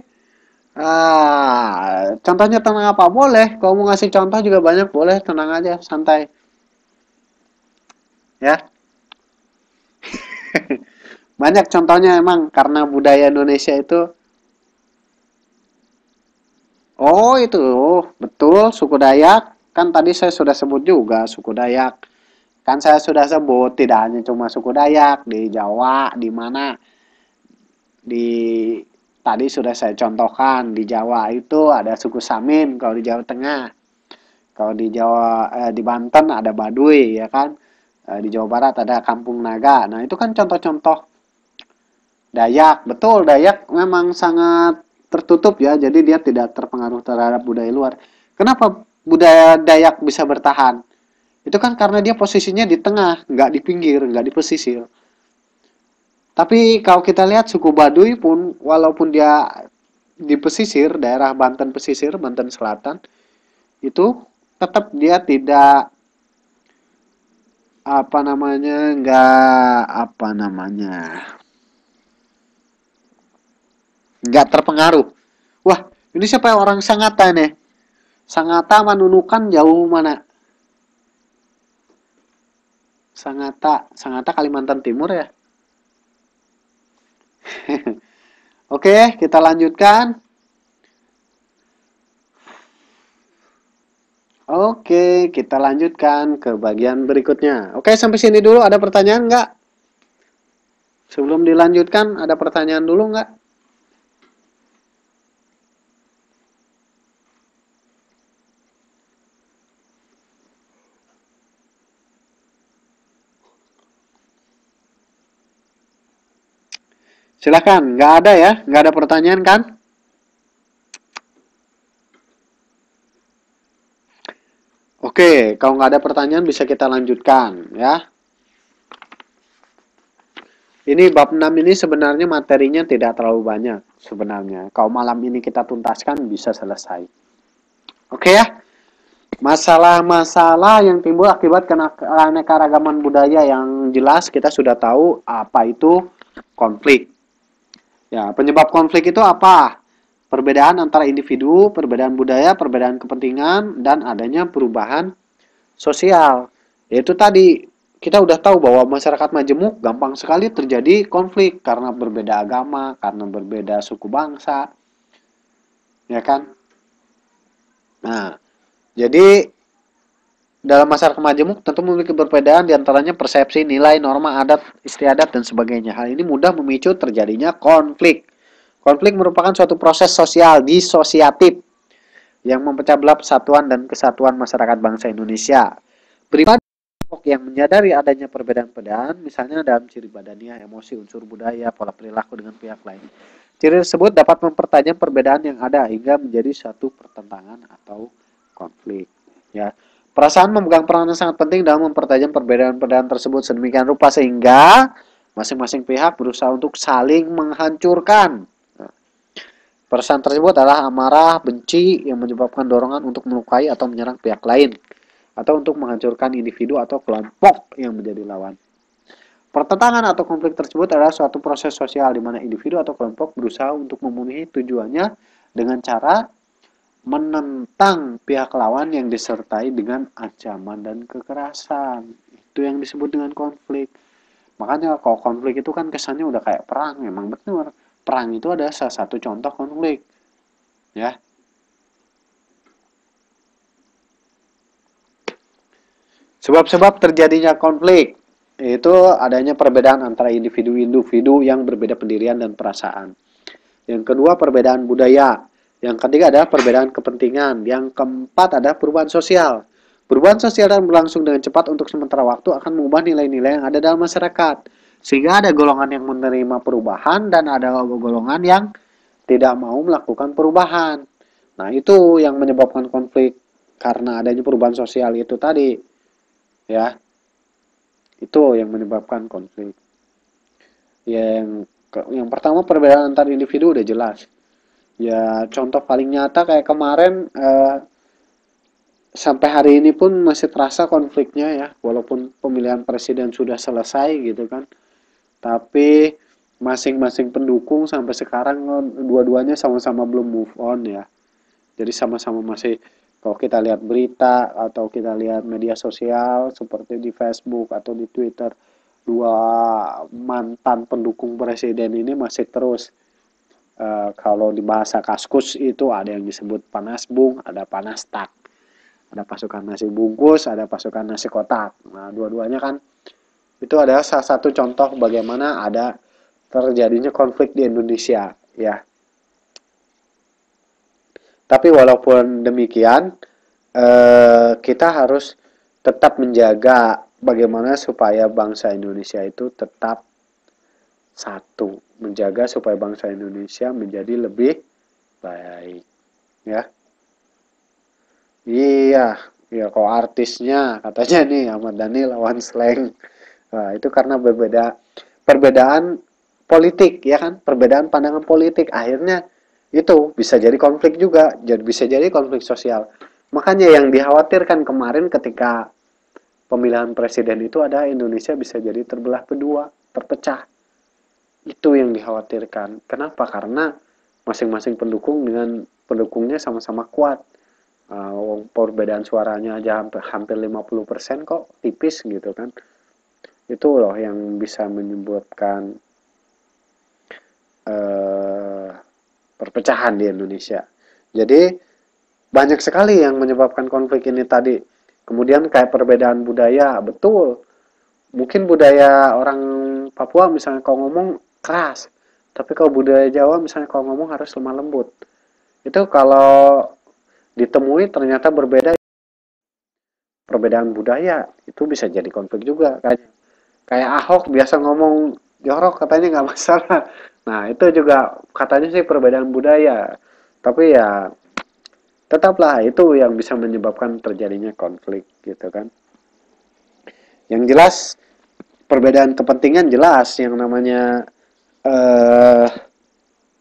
Ah, contohnya tenang apa? Boleh. Kalau mau ngasih contoh juga banyak, boleh. Tenang aja, santai. Ya. banyak contohnya emang karena budaya Indonesia itu Oh itu betul suku Dayak kan tadi saya sudah sebut juga suku Dayak kan saya sudah sebut tidak hanya cuma suku Dayak di Jawa di mana di tadi sudah saya contohkan di Jawa itu ada suku Samin kalau di Jawa Tengah kalau di Jawa eh, di Banten ada Baduy ya kan eh, di Jawa Barat ada Kampung Naga nah itu kan contoh-contoh Dayak betul Dayak memang sangat tertutup ya jadi dia tidak terpengaruh terhadap budaya luar kenapa budaya Dayak bisa bertahan itu kan karena dia posisinya di tengah nggak di pinggir nggak di pesisir tapi kalau kita lihat suku Baduy pun walaupun dia di pesisir, daerah Banten pesisir, Banten Selatan itu tetap dia tidak apa namanya nggak apa namanya nggak terpengaruh wah ini siapa ya? orang Sangata nih Sangata Manunukan jauh mana Sangata Sangata Kalimantan Timur ya Oke, kita lanjutkan. Oke, kita lanjutkan ke bagian berikutnya. Oke, sampai sini dulu. Ada pertanyaan nggak? Sebelum dilanjutkan, ada pertanyaan dulu nggak? Silahkan, nggak ada ya, nggak ada pertanyaan kan? Oke, kalau nggak ada pertanyaan bisa kita lanjutkan ya. Ini bab 6 ini sebenarnya materinya tidak terlalu banyak sebenarnya. Kalau malam ini kita tuntaskan bisa selesai. Oke ya. Masalah-masalah yang timbul akibat keanekaragaman budaya yang jelas kita sudah tahu apa itu konflik. Ya, penyebab konflik itu apa? Perbedaan antara individu, perbedaan budaya, perbedaan kepentingan, dan adanya perubahan sosial. Yaitu tadi, kita udah tahu bahwa masyarakat majemuk gampang sekali terjadi konflik karena berbeda agama, karena berbeda suku bangsa. Ya kan? Nah, jadi dalam masyarakat majemuk tentu memiliki perbedaan diantaranya persepsi, nilai, norma, adat, istiadat, dan sebagainya. Hal ini mudah memicu terjadinya konflik. Konflik merupakan suatu proses sosial disosiatif yang memecah belah persatuan dan kesatuan masyarakat bangsa Indonesia. pribadi yang menyadari adanya perbedaan-perbedaan, misalnya dalam ciri badannya, emosi, unsur budaya, pola perilaku dengan pihak lain. Ciri tersebut dapat mempertajam perbedaan yang ada hingga menjadi satu pertentangan atau konflik. Ya, Perasaan memegang peranan sangat penting dalam mempertajam perbedaan-perbedaan tersebut sedemikian rupa sehingga masing-masing pihak berusaha untuk saling menghancurkan. Nah, perasaan tersebut adalah amarah, benci yang menyebabkan dorongan untuk melukai atau menyerang pihak lain atau untuk menghancurkan individu atau kelompok yang menjadi lawan. Pertentangan atau konflik tersebut adalah suatu proses sosial di mana individu atau kelompok berusaha untuk memenuhi tujuannya dengan cara menentang pihak lawan yang disertai dengan ancaman dan kekerasan. Itu yang disebut dengan konflik. Makanya kalau konflik itu kan kesannya udah kayak perang, memang benar. Perang itu ada salah satu contoh konflik. Ya. Sebab-sebab terjadinya konflik itu adanya perbedaan antara individu-individu yang berbeda pendirian dan perasaan. Yang kedua, perbedaan budaya yang ketiga adalah perbedaan kepentingan. Yang keempat adalah perubahan sosial. Perubahan sosial dan berlangsung dengan cepat untuk sementara waktu akan mengubah nilai-nilai yang ada dalam masyarakat. Sehingga ada golongan yang menerima perubahan dan ada golongan yang tidak mau melakukan perubahan. Nah, itu yang menyebabkan konflik karena adanya perubahan sosial itu tadi. Ya. Itu yang menyebabkan konflik. Yang yang pertama perbedaan antar individu udah jelas. Ya, contoh paling nyata kayak kemarin eh, sampai hari ini pun masih terasa konfliknya ya, walaupun pemilihan presiden sudah selesai gitu kan. Tapi masing-masing pendukung sampai sekarang dua-duanya sama-sama belum move on ya. Jadi sama-sama masih kalau kita lihat berita atau kita lihat media sosial seperti di Facebook atau di Twitter, dua mantan pendukung presiden ini masih terus Eh, kalau di bahasa kaskus itu ada yang disebut panas bung, ada panas tak. Ada pasukan nasi bungkus, ada pasukan nasi kotak. Nah, dua-duanya kan itu adalah salah satu contoh bagaimana ada terjadinya konflik di Indonesia, ya. Tapi walaupun demikian, eh, kita harus tetap menjaga bagaimana supaya bangsa Indonesia itu tetap satu, menjaga supaya bangsa Indonesia menjadi lebih baik. Ya. Iya, ya kok artisnya katanya nih Ahmad Dhani lawan Slang. Nah, itu karena berbeda perbedaan politik ya kan, perbedaan pandangan politik akhirnya itu bisa jadi konflik juga, jadi bisa jadi konflik sosial. Makanya yang dikhawatirkan kemarin ketika pemilihan presiden itu ada Indonesia bisa jadi terbelah kedua, terpecah. Itu yang dikhawatirkan. Kenapa? Karena masing-masing pendukung dengan pendukungnya sama-sama kuat. Uh, perbedaan suaranya aja hampir, hampir 50% kok tipis gitu kan. Itu loh yang bisa menyebabkan uh, perpecahan di Indonesia. Jadi banyak sekali yang menyebabkan konflik ini tadi. Kemudian kayak perbedaan budaya, betul. Mungkin budaya orang Papua misalnya kalau ngomong keras tapi kalau budaya Jawa misalnya kalau ngomong harus lemah lembut itu kalau ditemui ternyata berbeda perbedaan budaya itu bisa jadi konflik juga kayak kayak Ahok biasa ngomong jorok katanya nggak masalah nah itu juga katanya sih perbedaan budaya tapi ya tetaplah itu yang bisa menyebabkan terjadinya konflik gitu kan yang jelas perbedaan kepentingan jelas yang namanya eh,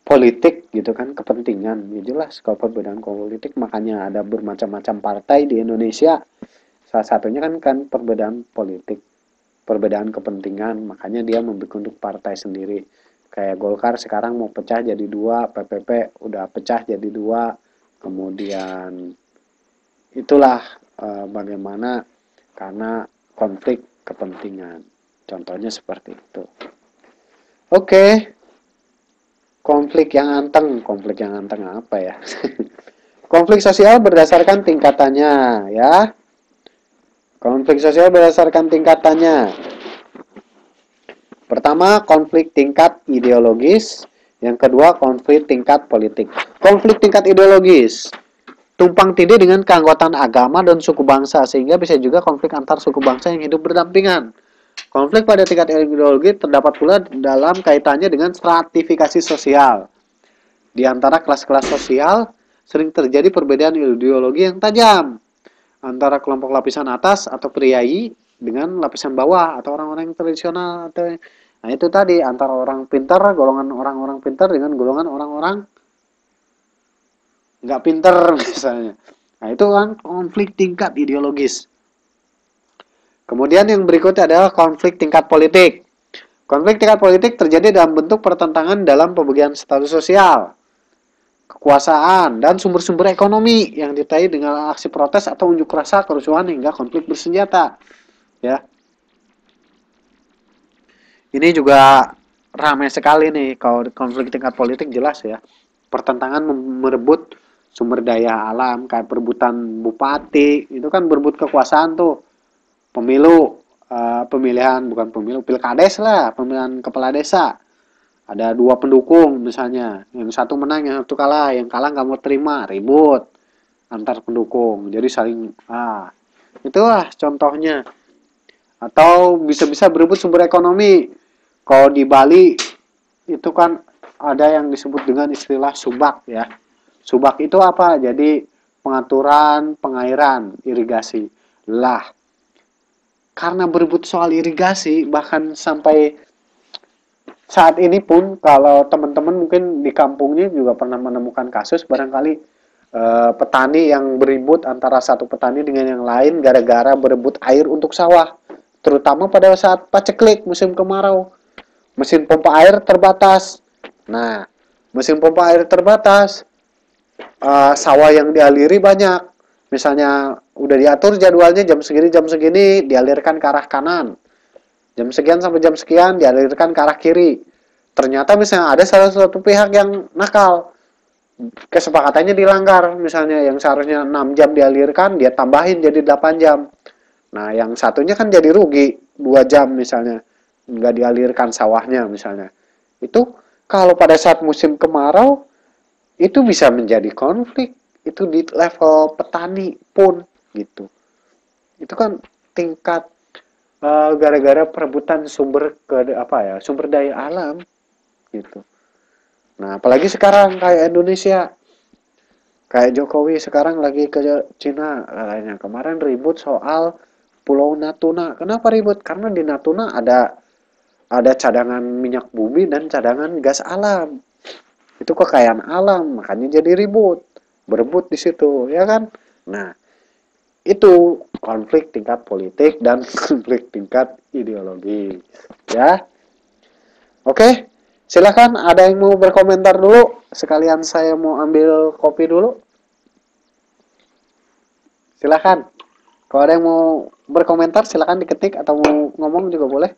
politik gitu kan kepentingan ya jelas kalau perbedaan politik makanya ada bermacam-macam partai di Indonesia salah satunya kan kan perbedaan politik perbedaan kepentingan makanya dia untuk partai sendiri kayak Golkar sekarang mau pecah jadi dua PPP udah pecah jadi dua kemudian itulah e, bagaimana karena konflik kepentingan contohnya seperti itu Oke. Okay. Konflik yang anteng, konflik yang anteng apa ya? konflik sosial berdasarkan tingkatannya ya. Konflik sosial berdasarkan tingkatannya. Pertama, konflik tingkat ideologis. Yang kedua, konflik tingkat politik. Konflik tingkat ideologis tumpang tindih dengan keanggotaan agama dan suku bangsa sehingga bisa juga konflik antar suku bangsa yang hidup berdampingan. Konflik pada tingkat ideologi terdapat pula dalam kaitannya dengan stratifikasi sosial. Di antara kelas-kelas sosial sering terjadi perbedaan ideologi yang tajam antara kelompok lapisan atas atau priai dengan lapisan bawah atau orang-orang yang tradisional atau nah itu tadi antara orang pintar golongan orang-orang pintar dengan golongan orang-orang nggak pintar misalnya nah itu kan konflik tingkat ideologis Kemudian yang berikutnya adalah konflik tingkat politik. Konflik tingkat politik terjadi dalam bentuk pertentangan dalam pembagian status sosial, kekuasaan, dan sumber-sumber ekonomi yang ditai dengan aksi protes atau unjuk rasa, kerusuhan hingga konflik bersenjata. Ya. Ini juga ramai sekali nih kalau konflik tingkat politik jelas ya. Pertentangan merebut sumber daya alam kayak perebutan bupati, itu kan berebut kekuasaan tuh pemilu uh, pemilihan bukan pemilu pilkades lah pemilihan kepala desa ada dua pendukung misalnya yang satu menang yang satu kalah yang kalah nggak mau terima ribut antar pendukung jadi saling ah itulah contohnya atau bisa-bisa berebut sumber ekonomi kalau di Bali itu kan ada yang disebut dengan istilah subak ya subak itu apa jadi pengaturan pengairan irigasi lah karena berebut soal irigasi bahkan sampai saat ini pun kalau teman-teman mungkin di kampungnya juga pernah menemukan kasus barangkali eh, petani yang berebut antara satu petani dengan yang lain gara-gara berebut air untuk sawah terutama pada saat paceklik musim kemarau mesin pompa air terbatas nah mesin pompa air terbatas eh, sawah yang dialiri banyak misalnya udah diatur jadwalnya jam segini jam segini dialirkan ke arah kanan jam sekian sampai jam sekian dialirkan ke arah kiri ternyata misalnya ada salah satu pihak yang nakal kesepakatannya dilanggar misalnya yang seharusnya 6 jam dialirkan dia tambahin jadi 8 jam nah yang satunya kan jadi rugi 2 jam misalnya nggak dialirkan sawahnya misalnya itu kalau pada saat musim kemarau itu bisa menjadi konflik itu di level petani pun gitu itu kan tingkat eh, gara-gara uh, perebutan sumber ke apa ya sumber daya alam gitu nah apalagi sekarang kayak Indonesia kayak Jokowi sekarang lagi ke Cina katanya kemarin ribut soal Pulau Natuna kenapa ribut karena di Natuna ada ada cadangan minyak bumi dan cadangan gas alam itu kekayaan alam makanya jadi ribut berebut di situ, ya kan? Nah, itu konflik tingkat politik dan konflik tingkat ideologi, ya. Oke, silahkan ada yang mau berkomentar dulu. Sekalian saya mau ambil kopi dulu. Silahkan. Kalau ada yang mau berkomentar silahkan diketik atau mau ngomong juga boleh.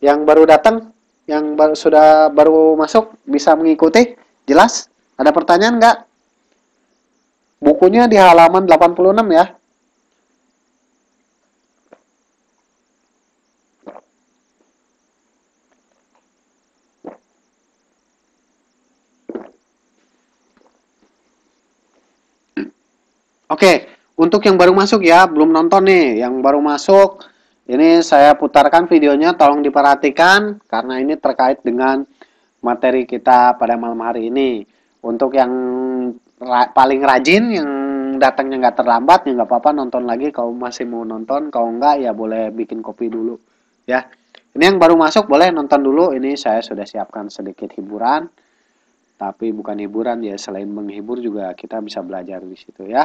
Yang baru datang, yang baru sudah baru masuk bisa mengikuti, jelas? Ada pertanyaan nggak? Bukunya di halaman 86 ya. Oke, untuk yang baru masuk ya, belum nonton nih, yang baru masuk, ini saya putarkan videonya, tolong diperhatikan, karena ini terkait dengan materi kita pada malam hari ini untuk yang ra paling rajin yang datangnya nggak terlambat ya nggak apa-apa nonton lagi kalau masih mau nonton kau nggak ya boleh bikin kopi dulu ya ini yang baru masuk boleh nonton dulu ini saya sudah siapkan sedikit hiburan tapi bukan hiburan ya selain menghibur juga kita bisa belajar di situ ya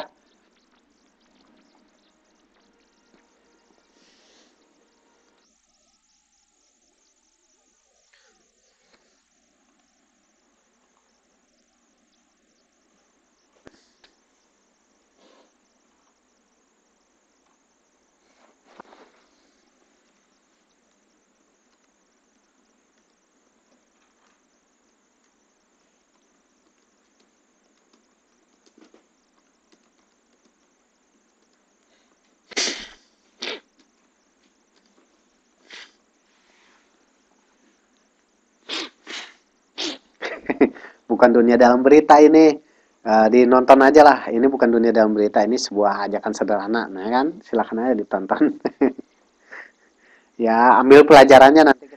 bukan dunia dalam berita ini. Uh, dinonton aja lah, ini bukan dunia dalam berita, ini sebuah ajakan sederhana, nah kan? Silahkan aja ditonton. ya, ambil pelajarannya nanti.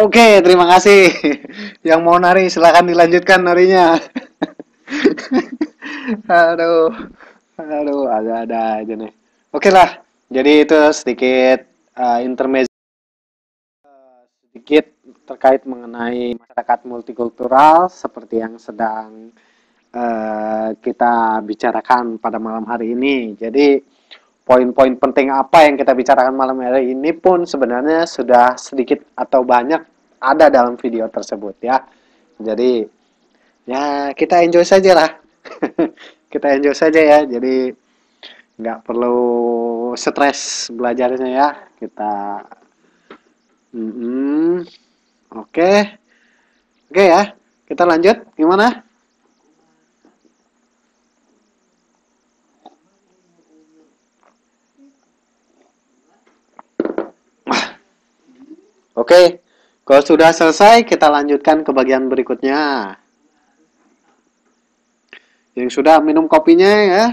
Oke, terima kasih. Yang mau nari silahkan dilanjutkan narinya. aduh, aduh, ada-ada aja nih. Oke lah, jadi itu sedikit uh, intermezzo sedikit terkait mengenai masyarakat multikultural seperti yang sedang uh, kita bicarakan pada malam hari ini. Jadi poin-poin penting apa yang kita bicarakan malam hari ini pun sebenarnya sudah sedikit atau banyak ada dalam video tersebut ya. Jadi ya kita enjoy saja lah. kita enjoy saja ya. Jadi nggak perlu stres belajarnya ya. Kita mm -hmm. Oke. Okay. Oke okay, ya. Kita lanjut gimana? Oke, kalau sudah selesai kita lanjutkan ke bagian berikutnya. Yang sudah minum kopinya ya.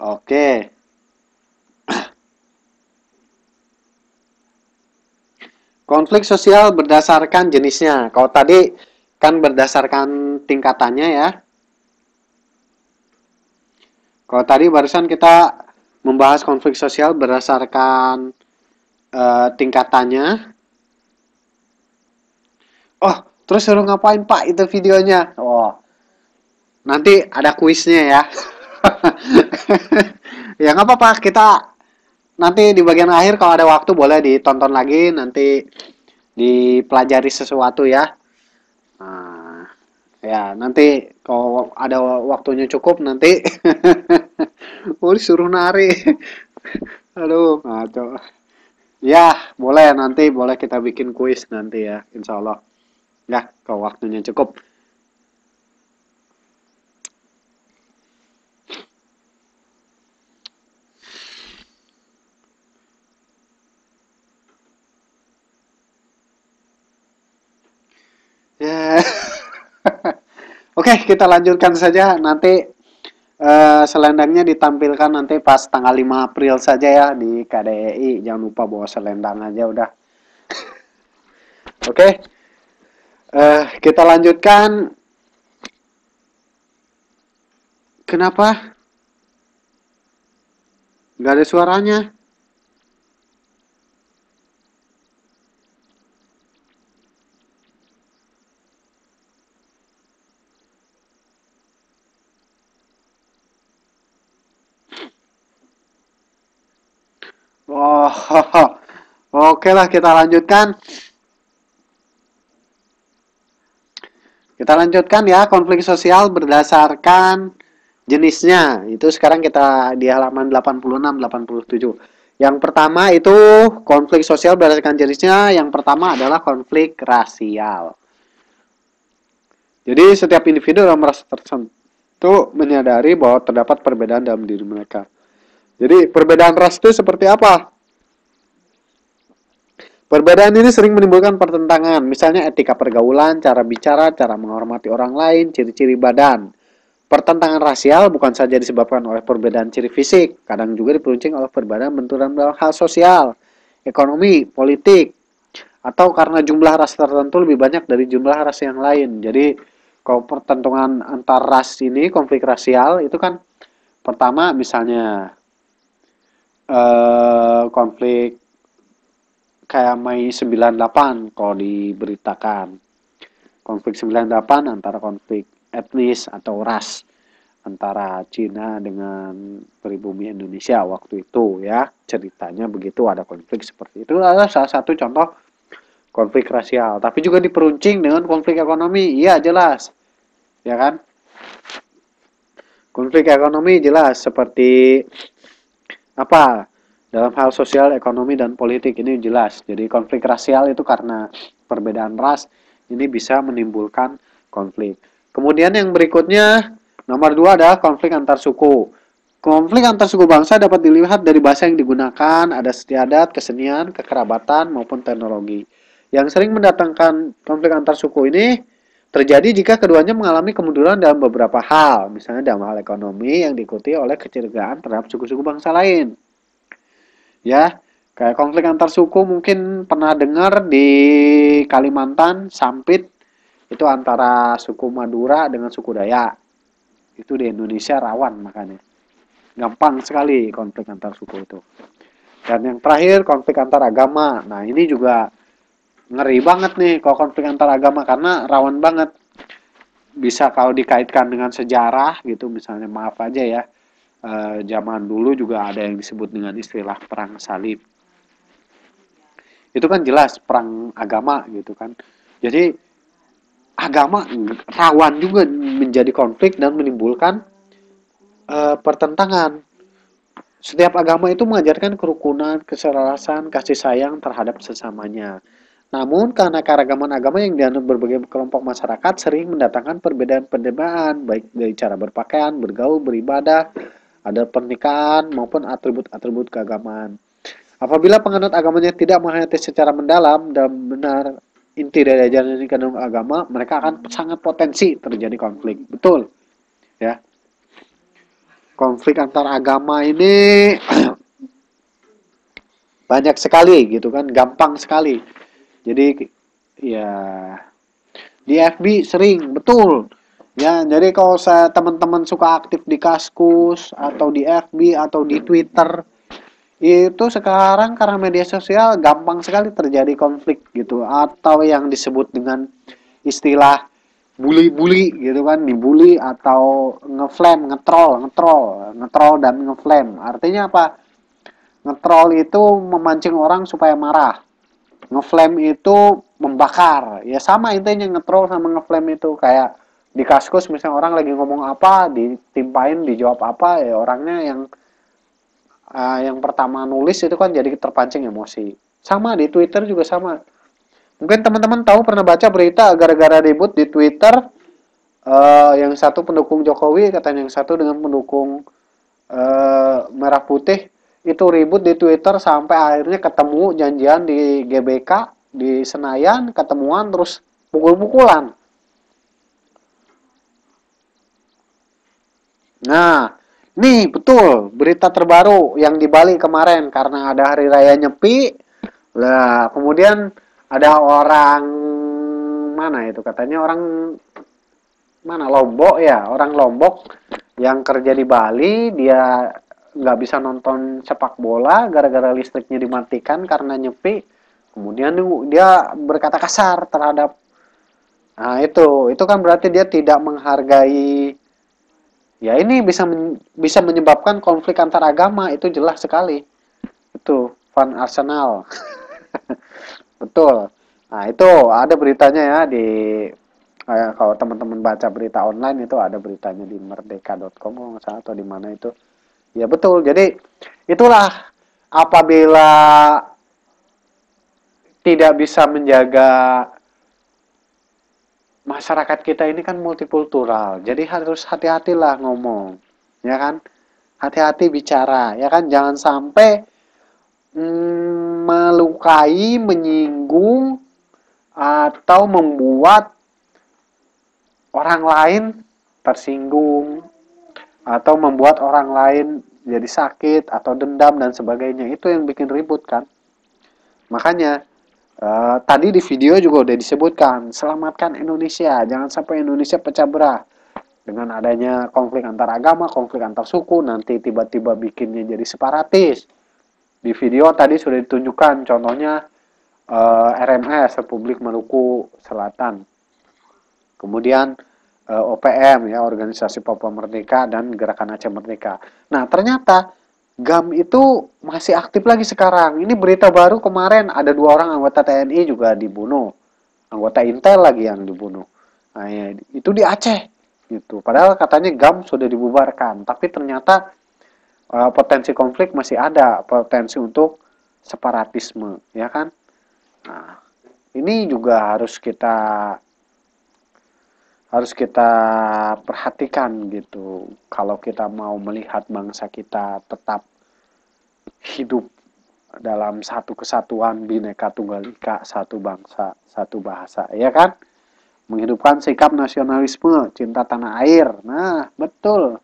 Oke. Konflik sosial berdasarkan jenisnya. Kalau tadi kan berdasarkan tingkatannya ya. Kalau tadi barusan kita membahas konflik sosial berdasarkan Eh, tingkatannya. Oh, terus suruh ngapain Pak itu videonya? Oh, nanti ada kuisnya ya. ya nggak apa-apa, kita nanti di bagian akhir kalau ada waktu boleh ditonton lagi, nanti dipelajari sesuatu ya. Nah, ya nanti kalau ada waktunya cukup nanti. oh, suruh nari. Aduh, ngaco. Ya, boleh nanti boleh kita bikin kuis nanti ya, insya Allah. Ya, kalau waktunya cukup. Ya. Oke, kita lanjutkan saja nanti Eh, selendangnya ditampilkan nanti pas tanggal 5 April saja ya di KDI. E Jangan lupa bawa selendang aja udah. Oke. Okay. Uh, eh, kita lanjutkan. Kenapa? Gak ada suaranya. wow. Oh, oke lah kita lanjutkan. Kita lanjutkan ya konflik sosial berdasarkan jenisnya. Itu sekarang kita di halaman 86 87. Yang pertama itu konflik sosial berdasarkan jenisnya. Yang pertama adalah konflik rasial. Jadi setiap individu yang merasa tersentuh menyadari bahwa terdapat perbedaan dalam diri mereka. Jadi perbedaan ras itu seperti apa? Perbedaan ini sering menimbulkan pertentangan, misalnya etika pergaulan, cara bicara, cara menghormati orang lain, ciri-ciri badan. Pertentangan rasial bukan saja disebabkan oleh perbedaan ciri fisik, kadang juga diperuncing oleh perbedaan benturan dalam hal sosial, ekonomi, politik, atau karena jumlah ras tertentu lebih banyak dari jumlah ras yang lain. Jadi kalau pertentangan antar ras ini, konflik rasial itu kan pertama misalnya Eh, konflik kayak Mei 98 kalau diberitakan. Konflik 98 antara konflik etnis atau ras antara Cina dengan pribumi Indonesia waktu itu ya ceritanya begitu ada konflik seperti itu adalah salah satu contoh konflik rasial tapi juga diperuncing dengan konflik ekonomi iya jelas ya kan konflik ekonomi jelas seperti apa dalam hal sosial, ekonomi dan politik ini jelas. Jadi konflik rasial itu karena perbedaan ras ini bisa menimbulkan konflik. Kemudian yang berikutnya nomor dua adalah konflik antar suku. Konflik antar suku bangsa dapat dilihat dari bahasa yang digunakan, ada setiadat kesenian, kekerabatan maupun teknologi. Yang sering mendatangkan konflik antar suku ini Terjadi jika keduanya mengalami kemunduran dalam beberapa hal, misalnya dalam hal ekonomi yang diikuti oleh kecurigaan terhadap suku-suku bangsa lain. Ya, kayak konflik antar suku mungkin pernah dengar di Kalimantan, Sampit itu antara suku Madura dengan suku Dayak. Itu di Indonesia rawan makanya. Gampang sekali konflik antar suku itu. Dan yang terakhir konflik antar agama. Nah, ini juga ngeri banget nih kalau konflik antar agama karena rawan banget bisa kalau dikaitkan dengan sejarah gitu misalnya maaf aja ya e, zaman dulu juga ada yang disebut dengan istilah perang salib itu kan jelas perang agama gitu kan jadi agama rawan juga menjadi konflik dan menimbulkan e, pertentangan setiap agama itu mengajarkan kerukunan keselarasan kasih sayang terhadap sesamanya namun, karena keragaman agama yang dianut berbagai kelompok masyarakat sering mendatangkan perbedaan penerimaan, baik dari cara berpakaian, bergaul, beribadah, ada pernikahan, maupun atribut-atribut keagamaan. Apabila penganut agamanya tidak menghayati secara mendalam dan benar inti dari ajaran ini agama, mereka akan sangat potensi terjadi konflik. Betul. Ya. Konflik antar agama ini banyak sekali gitu kan, gampang sekali jadi ya di FB sering betul ya jadi kalau saya teman-teman suka aktif di Kaskus atau di FB atau di Twitter itu sekarang karena media sosial gampang sekali terjadi konflik gitu atau yang disebut dengan istilah bully-bully gitu kan dibully atau ngeflame ngetrol ngetrol ngetrol dan ngeflame artinya apa ngetrol itu memancing orang supaya marah ngeflame itu membakar ya sama intinya ngetrol sama ngeflame itu kayak di kaskus misalnya orang lagi ngomong apa ditimpain dijawab apa ya orangnya yang uh, yang pertama nulis itu kan jadi terpancing emosi sama di twitter juga sama mungkin teman-teman tahu pernah baca berita gara-gara ribut di twitter uh, yang satu pendukung jokowi katanya yang satu dengan pendukung uh, merah putih itu ribut di Twitter sampai akhirnya ketemu janjian di GBK di Senayan ketemuan terus pukul-pukulan. Nah, nih betul berita terbaru yang di Bali kemarin karena ada hari raya Nyepi. Lah, kemudian ada orang mana itu katanya orang mana Lombok ya, orang Lombok yang kerja di Bali dia nggak bisa nonton sepak bola gara-gara listriknya dimatikan karena nyepi kemudian dia berkata kasar terhadap nah itu itu kan berarti dia tidak menghargai ya ini bisa men, bisa menyebabkan konflik antar agama itu jelas sekali itu fan Arsenal betul nah itu ada beritanya ya di eh, kalau teman-teman baca berita online itu ada beritanya di merdeka.com atau di mana itu Ya betul. Jadi itulah apabila tidak bisa menjaga masyarakat kita ini kan multikultural. Jadi harus hati-hatilah ngomong, ya kan? Hati-hati bicara, ya kan? Jangan sampai mm, melukai, menyinggung atau membuat orang lain tersinggung atau membuat orang lain jadi sakit atau dendam dan sebagainya itu yang bikin ribut kan makanya uh, tadi di video juga udah disebutkan selamatkan Indonesia jangan sampai Indonesia pecah berah dengan adanya konflik antar agama konflik antar suku nanti tiba-tiba bikinnya jadi separatis di video tadi sudah ditunjukkan contohnya uh, eh, RMS Republik Maluku Selatan kemudian Eh, OPM ya organisasi Papua Merdeka dan Gerakan Aceh Merdeka. Nah ternyata GAM itu masih aktif lagi sekarang. Ini berita baru kemarin ada dua orang anggota TNI juga dibunuh, anggota Intel lagi yang dibunuh. Nah ya, itu di Aceh gitu. Padahal katanya GAM sudah dibubarkan, tapi ternyata uh, potensi konflik masih ada, potensi untuk separatisme, ya kan? Nah, ini juga harus kita harus kita perhatikan gitu kalau kita mau melihat bangsa kita tetap hidup dalam satu kesatuan bineka tunggal ika satu bangsa satu bahasa ya kan menghidupkan sikap nasionalisme cinta tanah air nah betul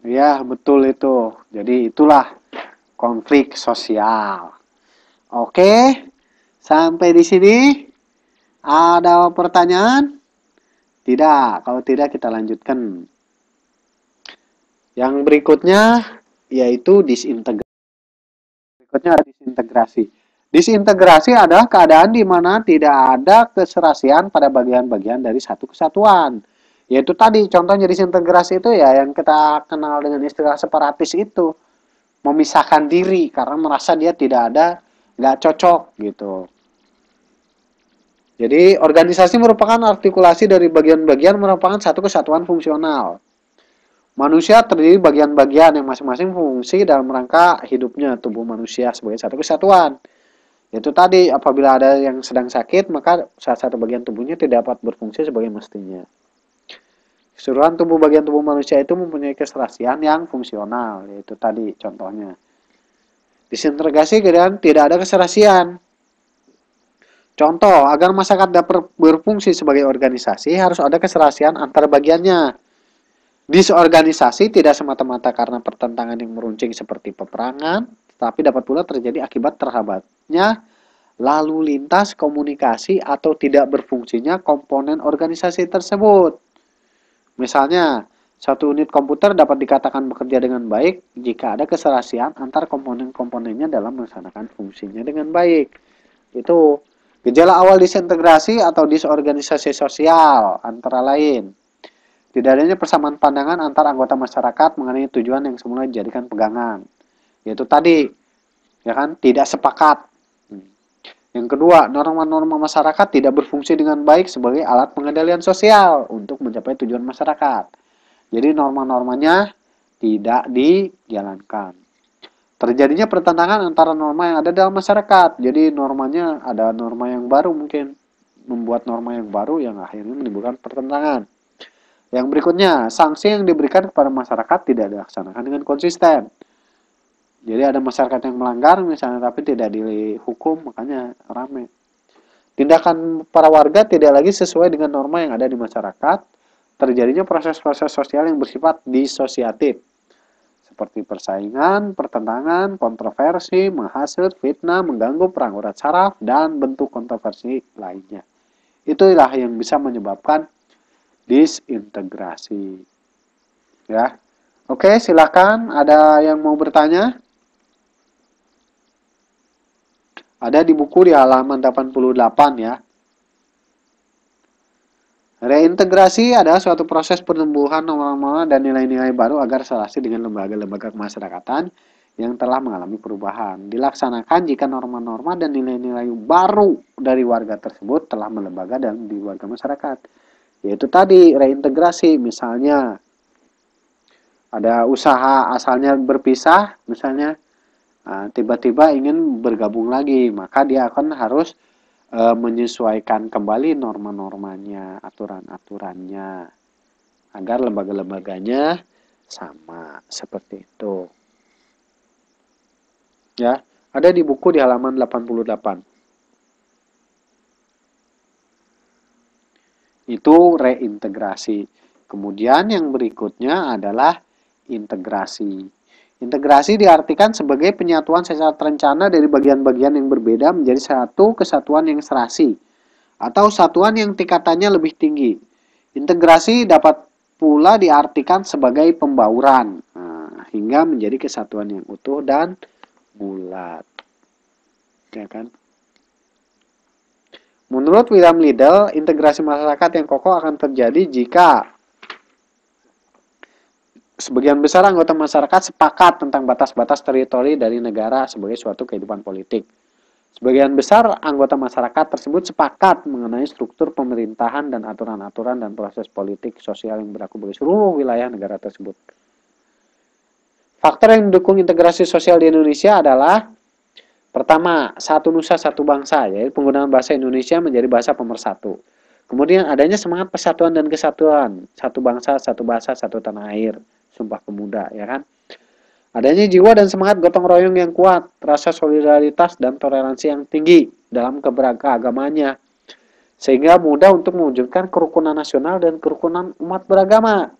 ya betul itu jadi itulah konflik sosial oke sampai di sini ada pertanyaan? Tidak. Kalau tidak kita lanjutkan. Yang berikutnya yaitu disintegrasi. Berikutnya ada disintegrasi. Disintegrasi adalah keadaan di mana tidak ada keserasian pada bagian-bagian dari satu kesatuan. Yaitu tadi contohnya disintegrasi itu ya yang kita kenal dengan istilah separatis itu memisahkan diri karena merasa dia tidak ada nggak cocok gitu. Jadi organisasi merupakan artikulasi dari bagian-bagian merupakan satu kesatuan fungsional. Manusia terdiri bagian-bagian yang masing-masing fungsi dalam rangka hidupnya tubuh manusia sebagai satu kesatuan. Itu tadi apabila ada yang sedang sakit maka salah satu bagian tubuhnya tidak dapat berfungsi sebagai mestinya. Keseluruhan tubuh bagian tubuh manusia itu mempunyai keserasian yang fungsional, Itu tadi contohnya. Disintegrasi kemudian tidak ada keserasian, Contoh, agar masyarakat dapat berfungsi sebagai organisasi, harus ada keserasian antar bagiannya. Disorganisasi tidak semata-mata karena pertentangan yang meruncing seperti peperangan, tetapi dapat pula terjadi akibat terhambatnya lalu lintas komunikasi atau tidak berfungsinya komponen organisasi tersebut. Misalnya, satu unit komputer dapat dikatakan bekerja dengan baik jika ada keserasian antar komponen-komponennya dalam melaksanakan fungsinya dengan baik. Itu Gejala awal disintegrasi atau disorganisasi sosial antara lain tidak adanya persamaan pandangan antar anggota masyarakat mengenai tujuan yang semula dijadikan pegangan. Yaitu tadi, ya kan, tidak sepakat. Hmm. Yang kedua, norma-norma masyarakat tidak berfungsi dengan baik sebagai alat pengendalian sosial untuk mencapai tujuan masyarakat. Jadi norma-normanya tidak dijalankan terjadinya pertentangan antara norma yang ada dalam masyarakat. Jadi normanya ada norma yang baru mungkin membuat norma yang baru yang akhirnya menimbulkan pertentangan. Yang berikutnya, sanksi yang diberikan kepada masyarakat tidak dilaksanakan dengan konsisten. Jadi ada masyarakat yang melanggar misalnya tapi tidak dihukum makanya rame. Tindakan para warga tidak lagi sesuai dengan norma yang ada di masyarakat. Terjadinya proses-proses sosial yang bersifat disosiatif seperti persaingan, pertentangan, kontroversi, menghasut, fitnah, mengganggu perang urat saraf, dan bentuk kontroversi lainnya. Itulah yang bisa menyebabkan disintegrasi. Ya, Oke, silakan. Ada yang mau bertanya? Ada di buku di halaman 88 ya. Reintegrasi adalah suatu proses penumbuhan norma-norma dan nilai-nilai baru agar selasi dengan lembaga-lembaga kemasyarakatan yang telah mengalami perubahan. Dilaksanakan jika norma-norma dan nilai-nilai baru dari warga tersebut telah melembaga dan di warga masyarakat. Yaitu tadi reintegrasi misalnya ada usaha asalnya berpisah misalnya ah, tiba-tiba ingin bergabung lagi maka dia akan harus e, menyesuaikan kembali norma-normanya, aturan-aturannya, agar lembaga-lembaganya sama seperti itu. Ya, ada di buku di halaman 88. Itu reintegrasi. Kemudian yang berikutnya adalah integrasi Integrasi diartikan sebagai penyatuan secara terencana dari bagian-bagian yang berbeda menjadi satu kesatuan yang serasi atau satuan yang tingkatannya lebih tinggi. Integrasi dapat pula diartikan sebagai pembauran nah, hingga menjadi kesatuan yang utuh dan bulat. Ya kan? Menurut William Liddell, integrasi masyarakat yang kokoh akan terjadi jika sebagian besar anggota masyarakat sepakat tentang batas-batas teritori dari negara sebagai suatu kehidupan politik. Sebagian besar anggota masyarakat tersebut sepakat mengenai struktur pemerintahan dan aturan-aturan dan proses politik sosial yang berlaku bagi seluruh wilayah negara tersebut. Faktor yang mendukung integrasi sosial di Indonesia adalah pertama, satu nusa satu bangsa, yaitu penggunaan bahasa Indonesia menjadi bahasa pemersatu. Kemudian adanya semangat persatuan dan kesatuan, satu bangsa, satu bahasa, satu tanah air. Sumpah Pemuda ya kan. Adanya jiwa dan semangat gotong royong yang kuat, rasa solidaritas dan toleransi yang tinggi dalam keberagamannya, sehingga mudah untuk mewujudkan kerukunan nasional dan kerukunan umat beragama.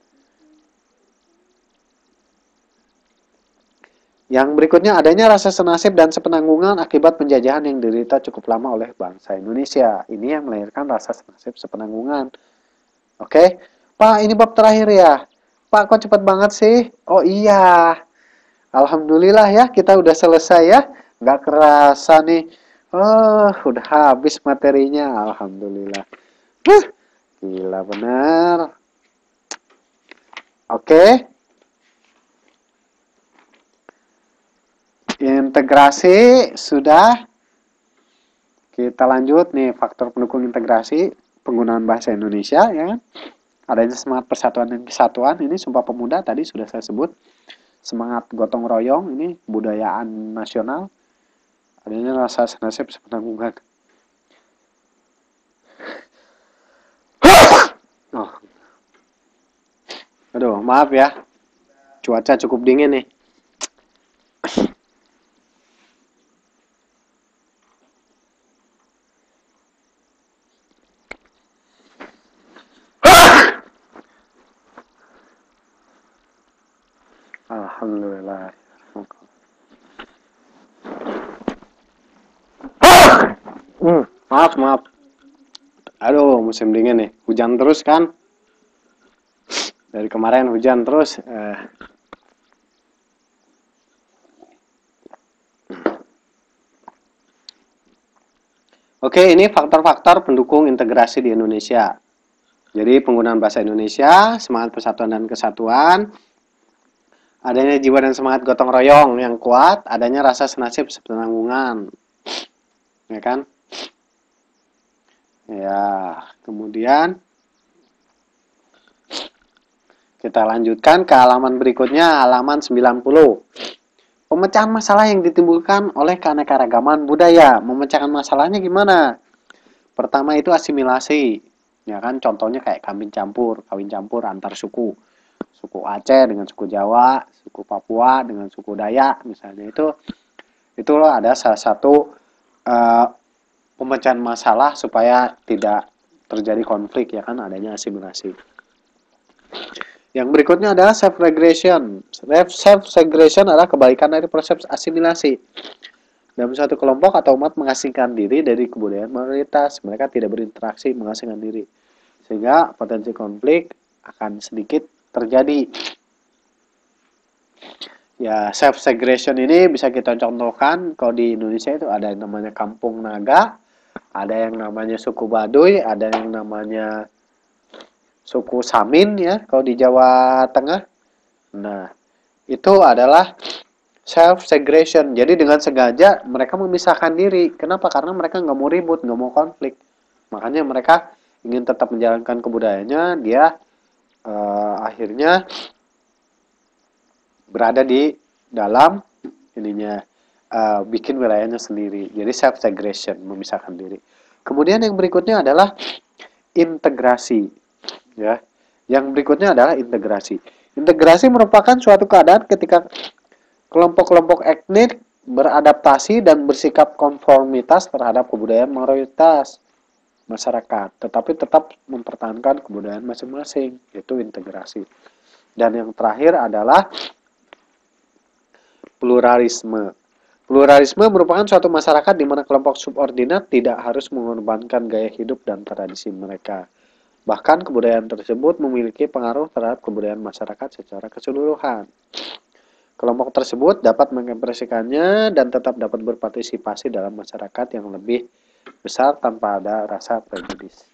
Yang berikutnya adanya rasa senasib dan sepenanggungan akibat penjajahan yang diderita cukup lama oleh bangsa Indonesia. Ini yang melahirkan rasa senasib sepenanggungan. Oke, Pak ini bab terakhir ya. Pak kok cepet banget sih? Oh iya. Alhamdulillah ya kita udah selesai ya. Nggak kerasa nih. Oh, udah habis materinya. Alhamdulillah. Huh, gila benar. Oke. Okay. Integrasi sudah. Kita lanjut nih faktor pendukung integrasi penggunaan bahasa Indonesia ya adanya semangat persatuan dan kesatuan ini Sumpah Pemuda tadi sudah saya sebut semangat gotong royong ini budayaan nasional adanya rasa senasib sepenanggungan oh. aduh maaf ya cuaca cukup dingin nih musim dingin nih hujan terus kan dari kemarin hujan terus eh, Oke, ini faktor-faktor pendukung integrasi di Indonesia. Jadi penggunaan bahasa Indonesia, semangat persatuan dan kesatuan, adanya jiwa dan semangat gotong royong yang kuat, adanya rasa senasib sepenanggungan. Ya kan? Ya, kemudian kita lanjutkan ke halaman berikutnya, halaman 90. Pemecahan masalah yang ditimbulkan oleh keanekaragaman budaya. Memecahkan masalahnya gimana? Pertama itu asimilasi. Ya kan, contohnya kayak kawin campur, kawin campur antar suku. Suku Aceh dengan suku Jawa, suku Papua dengan suku Dayak misalnya itu. Itu ada salah satu uh, pemecahan masalah supaya tidak terjadi konflik ya kan adanya asimilasi. Yang berikutnya adalah self regression. Self regression adalah kebalikan dari proses asimilasi. Dalam suatu kelompok atau umat mengasingkan diri dari kebudayaan mayoritas, mereka tidak berinteraksi mengasingkan diri. Sehingga potensi konflik akan sedikit terjadi. Ya, self segregation ini bisa kita contohkan kalau di Indonesia itu ada yang namanya kampung naga, ada yang namanya suku Baduy, ada yang namanya suku Samin ya kalau di Jawa Tengah. Nah, itu adalah self segregation. Jadi dengan sengaja mereka memisahkan diri. Kenapa? Karena mereka nggak mau ribut, nggak mau konflik. Makanya mereka ingin tetap menjalankan kebudayaannya, dia uh, akhirnya berada di dalam ininya Eh, bikin wilayahnya sendiri. Jadi self segregation memisahkan diri. Kemudian yang berikutnya adalah integrasi. Ya. Yang berikutnya adalah integrasi. Integrasi merupakan suatu keadaan ketika kelompok-kelompok etnik beradaptasi dan bersikap konformitas terhadap kebudayaan mayoritas masyarakat, tetapi tetap mempertahankan kebudayaan masing-masing. Itu integrasi. Dan yang terakhir adalah pluralisme. Pluralisme merupakan suatu masyarakat di mana kelompok subordinat tidak harus mengorbankan gaya hidup dan tradisi mereka. Bahkan kebudayaan tersebut memiliki pengaruh terhadap kebudayaan masyarakat secara keseluruhan. Kelompok tersebut dapat mengekspresikannya dan tetap dapat berpartisipasi dalam masyarakat yang lebih besar tanpa ada rasa prejudis.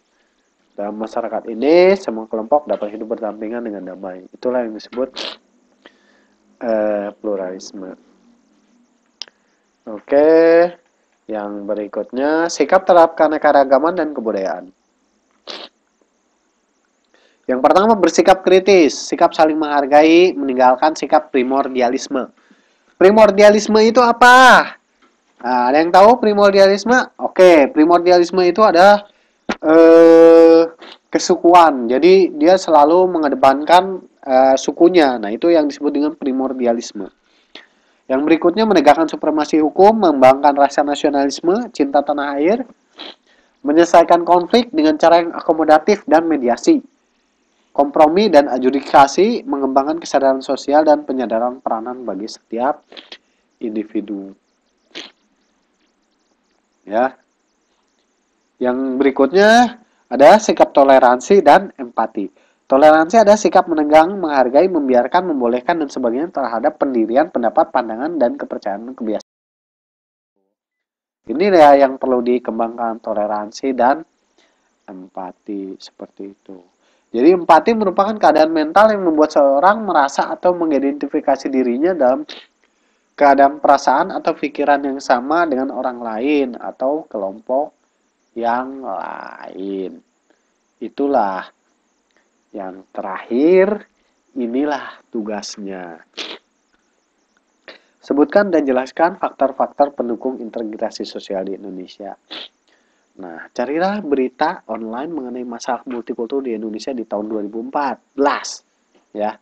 Dalam masyarakat ini, semua kelompok dapat hidup berdampingan dengan damai. Itulah yang disebut uh, pluralisme. Oke, yang berikutnya sikap terapkan keanekaragaman dan kebudayaan. Yang pertama bersikap kritis, sikap saling menghargai, meninggalkan sikap primordialisme. Primordialisme itu apa? Nah, ada yang tahu primordialisme? Oke, primordialisme itu ada eh, kesukuan. Jadi dia selalu mengedepankan eh, sukunya. Nah itu yang disebut dengan primordialisme. Yang berikutnya menegakkan supremasi hukum, membangkan rasa nasionalisme, cinta tanah air, menyelesaikan konflik dengan cara yang akomodatif dan mediasi, kompromi dan adjudikasi, mengembangkan kesadaran sosial dan penyadaran peranan bagi setiap individu. Ya. Yang berikutnya ada sikap toleransi dan empati. Toleransi ada sikap menegang, menghargai, membiarkan, membolehkan, dan sebagainya terhadap pendirian, pendapat, pandangan, dan kepercayaan kebiasaan. Ini ya yang perlu dikembangkan toleransi dan empati seperti itu. Jadi empati merupakan keadaan mental yang membuat seorang merasa atau mengidentifikasi dirinya dalam keadaan perasaan atau pikiran yang sama dengan orang lain atau kelompok yang lain. Itulah yang terakhir, inilah tugasnya. Sebutkan dan jelaskan faktor-faktor pendukung integrasi sosial di Indonesia. Nah, carilah berita online mengenai masalah multikultur di Indonesia di tahun 2014. Ya.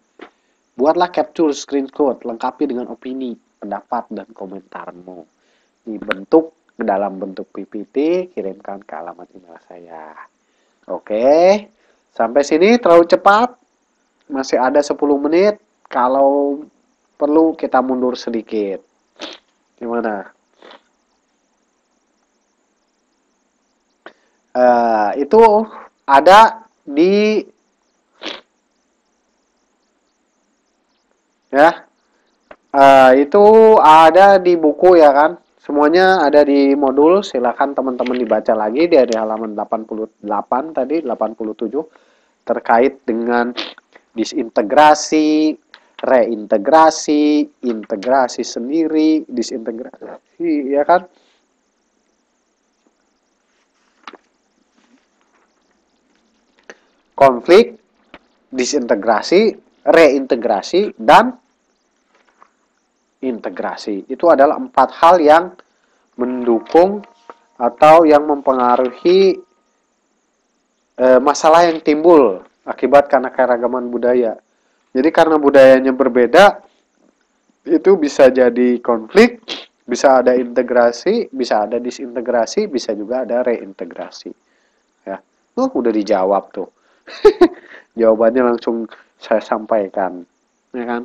Buatlah capture screenshot, lengkapi dengan opini, pendapat, dan komentarmu. Dibentuk ke dalam bentuk PPT, kirimkan ke alamat email saya. Oke. Okay. Sampai sini terlalu cepat. Masih ada 10 menit. Kalau perlu kita mundur sedikit. Gimana? Uh, itu ada di ya uh, itu ada di buku ya kan semuanya ada di modul silahkan teman-teman dibaca lagi dari halaman 88 tadi 87 terkait dengan disintegrasi, reintegrasi, integrasi sendiri, disintegrasi, ya kan? Konflik, disintegrasi, reintegrasi, dan integrasi. Itu adalah empat hal yang mendukung atau yang mempengaruhi Eh, masalah yang timbul akibat karena keragaman budaya. Jadi karena budayanya berbeda, itu bisa jadi konflik, bisa ada integrasi, bisa ada disintegrasi, bisa juga ada reintegrasi. Ya, tuh udah dijawab tuh. Jawabannya langsung saya sampaikan, ya kan?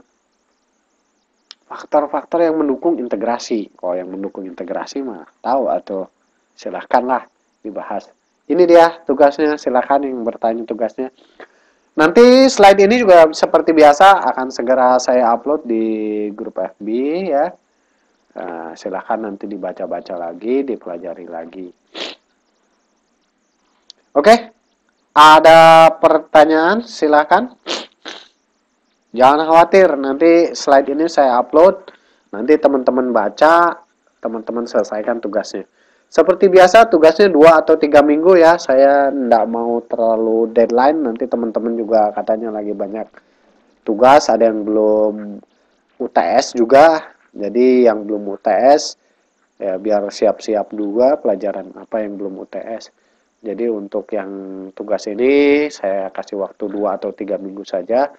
Faktor-faktor yang mendukung integrasi. Kalau yang mendukung integrasi mah tahu atau silahkanlah dibahas ini dia tugasnya silahkan yang bertanya tugasnya nanti slide ini juga seperti biasa akan segera saya upload di grup FB ya uh, eh, silahkan nanti dibaca-baca lagi dipelajari lagi oke ada pertanyaan silahkan jangan khawatir nanti slide ini saya upload nanti teman-teman baca teman-teman selesaikan tugasnya seperti biasa tugasnya dua atau tiga minggu ya. Saya tidak mau terlalu deadline. Nanti teman-teman juga katanya lagi banyak tugas. Ada yang belum UTS juga. Jadi yang belum UTS ya biar siap-siap juga pelajaran apa yang belum UTS. Jadi untuk yang tugas ini saya kasih waktu dua atau tiga minggu saja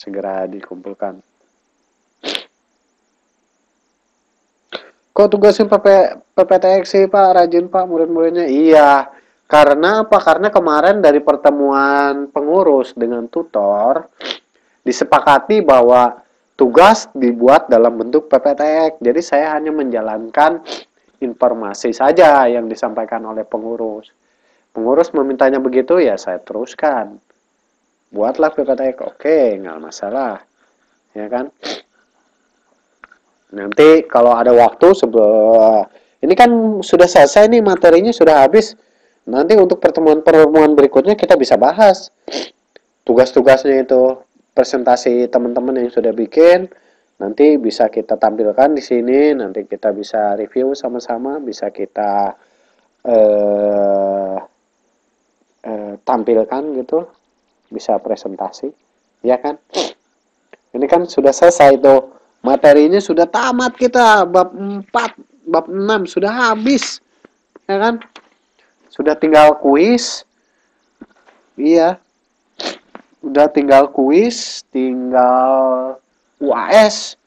segera dikumpulkan. kok tugasin PP, PPTX sih Pak, rajin Pak murid-muridnya. Iya, karena apa? Karena kemarin dari pertemuan pengurus dengan tutor disepakati bahwa tugas dibuat dalam bentuk PPTX. Jadi saya hanya menjalankan informasi saja yang disampaikan oleh pengurus. Pengurus memintanya begitu, ya saya teruskan. Buatlah PPTX, oke, nggak masalah. Ya kan? Nanti kalau ada waktu sebelum ini kan sudah selesai nih materinya sudah habis. Nanti untuk pertemuan-pertemuan berikutnya kita bisa bahas tugas-tugasnya itu, presentasi teman-teman yang sudah bikin. Nanti bisa kita tampilkan di sini, nanti kita bisa review sama-sama, bisa kita eh, eh, tampilkan gitu, bisa presentasi, ya kan? Ini kan sudah selesai tuh Materinya sudah tamat kita bab 4, bab 6 sudah habis. Ya kan? Sudah tinggal kuis. Iya. Udah tinggal kuis, tinggal UAS.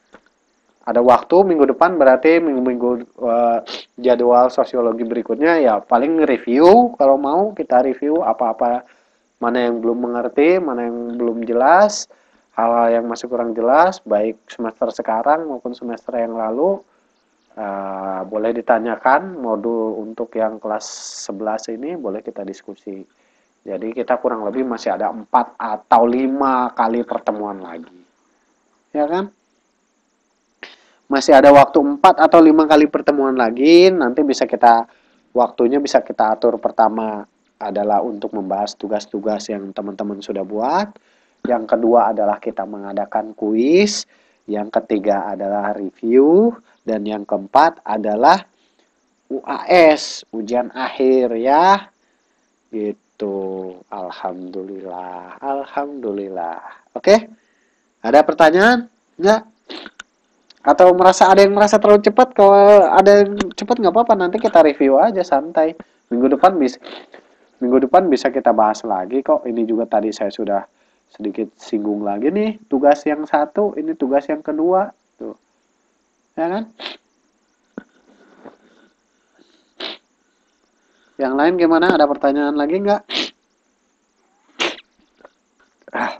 Ada waktu minggu depan berarti minggu-minggu uh, jadwal sosiologi berikutnya ya paling review kalau mau kita review apa-apa mana yang belum mengerti, mana yang belum jelas hal-hal yang masih kurang jelas baik semester sekarang maupun semester yang lalu uh, boleh ditanyakan modul untuk yang kelas 11 ini boleh kita diskusi jadi kita kurang lebih masih ada 4 atau 5 kali pertemuan lagi ya kan masih ada waktu 4 atau 5 kali pertemuan lagi nanti bisa kita waktunya bisa kita atur pertama adalah untuk membahas tugas-tugas yang teman-teman sudah buat yang kedua adalah kita mengadakan kuis, yang ketiga adalah review, dan yang keempat adalah UAS, ujian akhir ya. Gitu. Alhamdulillah, alhamdulillah. Oke. Ada pertanyaan? Enggak? Atau merasa ada yang merasa terlalu cepat? Kalau ada yang cepat nggak apa-apa, nanti kita review aja santai. Minggu depan bisa minggu depan bisa kita bahas lagi kok. Ini juga tadi saya sudah sedikit singgung lagi nih tugas yang satu ini tugas yang kedua tuh ya kan yang lain gimana ada pertanyaan lagi nggak ah.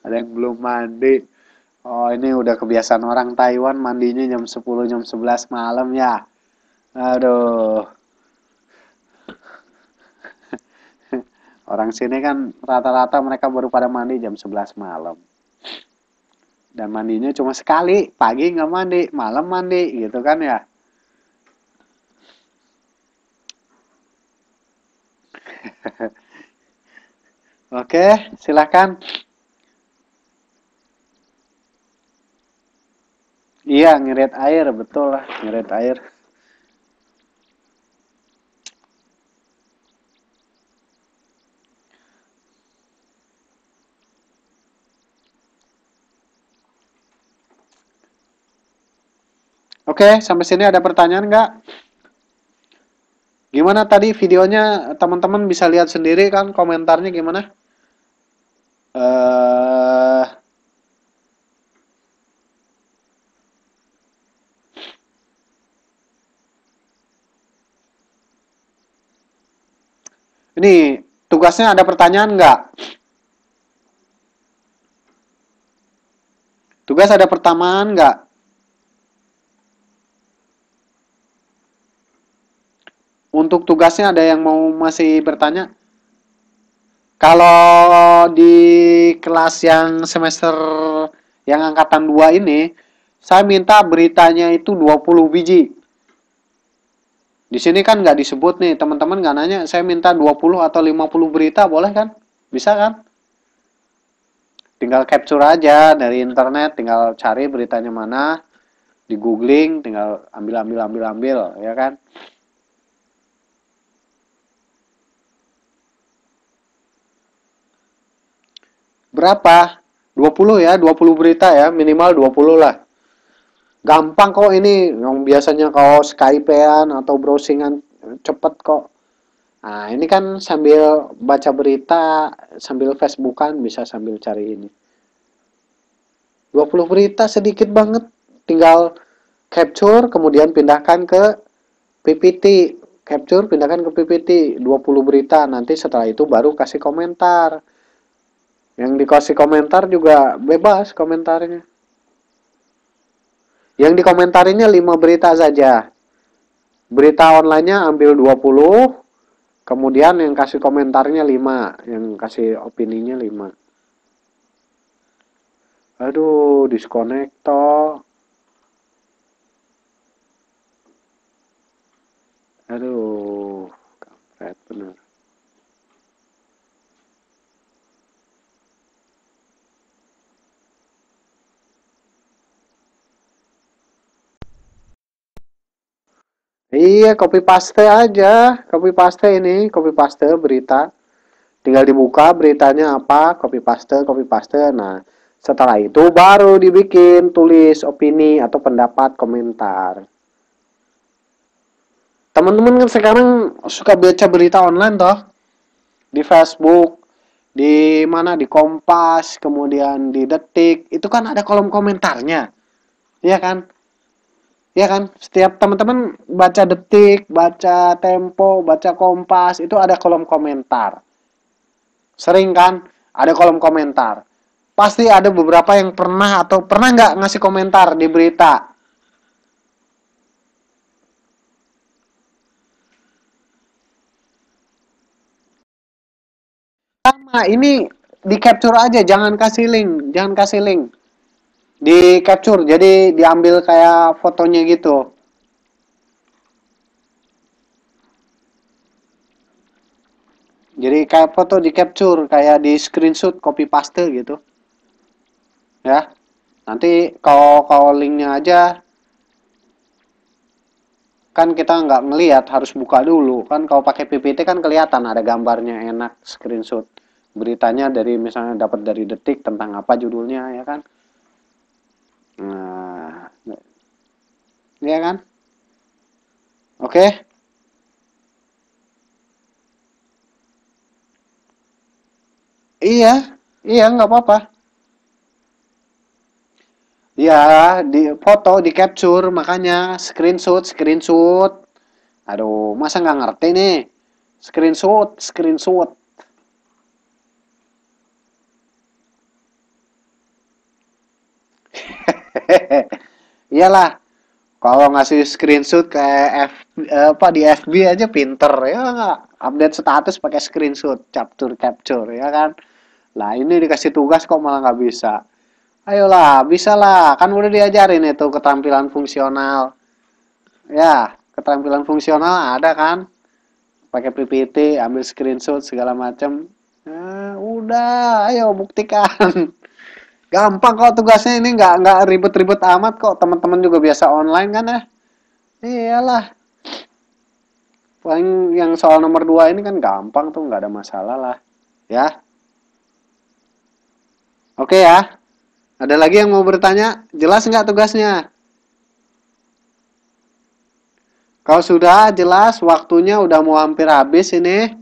ada yang belum mandi Oh ini udah kebiasaan orang Taiwan mandinya jam 10 jam 11 malam ya. Aduh. Orang sini kan rata-rata mereka baru pada mandi jam 11 malam. Dan mandinya cuma sekali, pagi nggak mandi, malam mandi gitu kan ya. Oke, silakan. Iya, ngirit air, betul lah, ngirit air. Oke, sampai sini ada pertanyaan nggak? Gimana tadi videonya teman-teman bisa lihat sendiri kan komentarnya gimana? Uh, Ini tugasnya ada pertanyaan nggak? Tugas ada pertamaan nggak? Untuk tugasnya ada yang mau masih bertanya? Kalau di kelas yang semester yang angkatan 2 ini, saya minta beritanya itu 20 biji. Di sini kan nggak disebut nih, teman-teman nggak nanya, saya minta 20 atau 50 berita, boleh kan? Bisa kan? Tinggal capture aja dari internet, tinggal cari beritanya mana, di googling, tinggal ambil, ambil, ambil, ambil, ya kan? Berapa? 20 ya, 20 berita ya, minimal 20 lah gampang kok ini yang biasanya kau skypean atau browsingan cepet kok nah ini kan sambil baca berita sambil facebookan bisa sambil cari ini 20 berita sedikit banget tinggal capture kemudian pindahkan ke PPT capture pindahkan ke PPT 20 berita nanti setelah itu baru kasih komentar yang dikasih komentar juga bebas komentarnya yang dikomentarinnya 5 berita saja. Berita online-nya ambil 20, kemudian yang kasih komentarnya 5, yang kasih opininya 5. Aduh, diskonekto. Aduh, kampret benar. Iya, copy paste aja. Copy paste ini, copy paste berita. Tinggal dibuka beritanya apa, copy paste, copy paste. Nah, setelah itu baru dibikin tulis opini atau pendapat komentar. Teman-teman kan sekarang suka baca berita online toh? Di Facebook, di mana di Kompas, kemudian di Detik, itu kan ada kolom komentarnya. Iya kan? ya kan setiap teman-teman baca detik baca tempo baca kompas itu ada kolom komentar sering kan ada kolom komentar pasti ada beberapa yang pernah atau pernah nggak ngasih komentar di berita sama ini di capture aja jangan kasih link jangan kasih link di capture, jadi diambil kayak fotonya gitu. Jadi kayak foto di capture, kayak di screenshot, copy paste gitu. Ya. Nanti kalau kalau linknya aja kan kita nggak ngelihat harus buka dulu kan kalau pakai PPT kan kelihatan ada gambarnya enak screenshot beritanya dari misalnya dapat dari detik tentang apa judulnya ya kan Nah, ya kan? Oke. Okay. Iya, iya nggak apa-apa. Ya, di foto, di capture, makanya screenshot, screenshot. Aduh, masa nggak ngerti nih? Screenshot, screenshot. iyalah kalau ngasih screenshot ke F, apa di FB aja pinter ya nggak update status pakai screenshot capture capture ya kan lah ini dikasih tugas kok malah nggak bisa ayolah bisa lah kan udah diajarin itu keterampilan fungsional ya keterampilan fungsional ada kan pakai PPT ambil screenshot segala macam nah, udah ayo buktikan Gampang kok tugasnya ini nggak nggak ribet-ribet amat kok. Teman-teman juga biasa online kan ya. Iyalah. Paling yang soal nomor dua ini kan gampang tuh nggak ada masalah lah. Ya. Oke ya. Ada lagi yang mau bertanya? Jelas nggak tugasnya? Kalau sudah jelas waktunya udah mau hampir habis ini.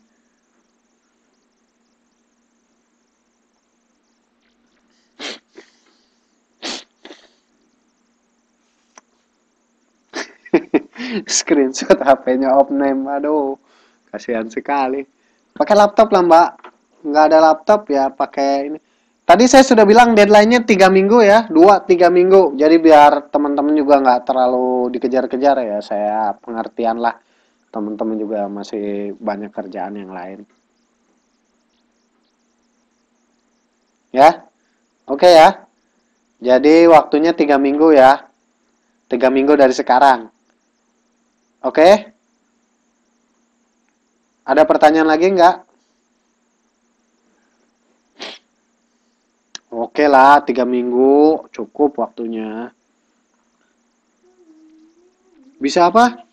screenshot HP-nya opname aduh kasihan sekali pakai laptop lah mbak nggak ada laptop ya pakai ini tadi saya sudah bilang deadline-nya tiga minggu ya dua tiga minggu jadi biar teman-teman juga nggak terlalu dikejar-kejar ya saya pengertian lah teman-teman juga masih banyak kerjaan yang lain ya oke okay ya jadi waktunya tiga minggu ya tiga minggu dari sekarang Oke? Okay? Ada pertanyaan lagi nggak? Oke okay lah, tiga minggu cukup waktunya. Bisa apa?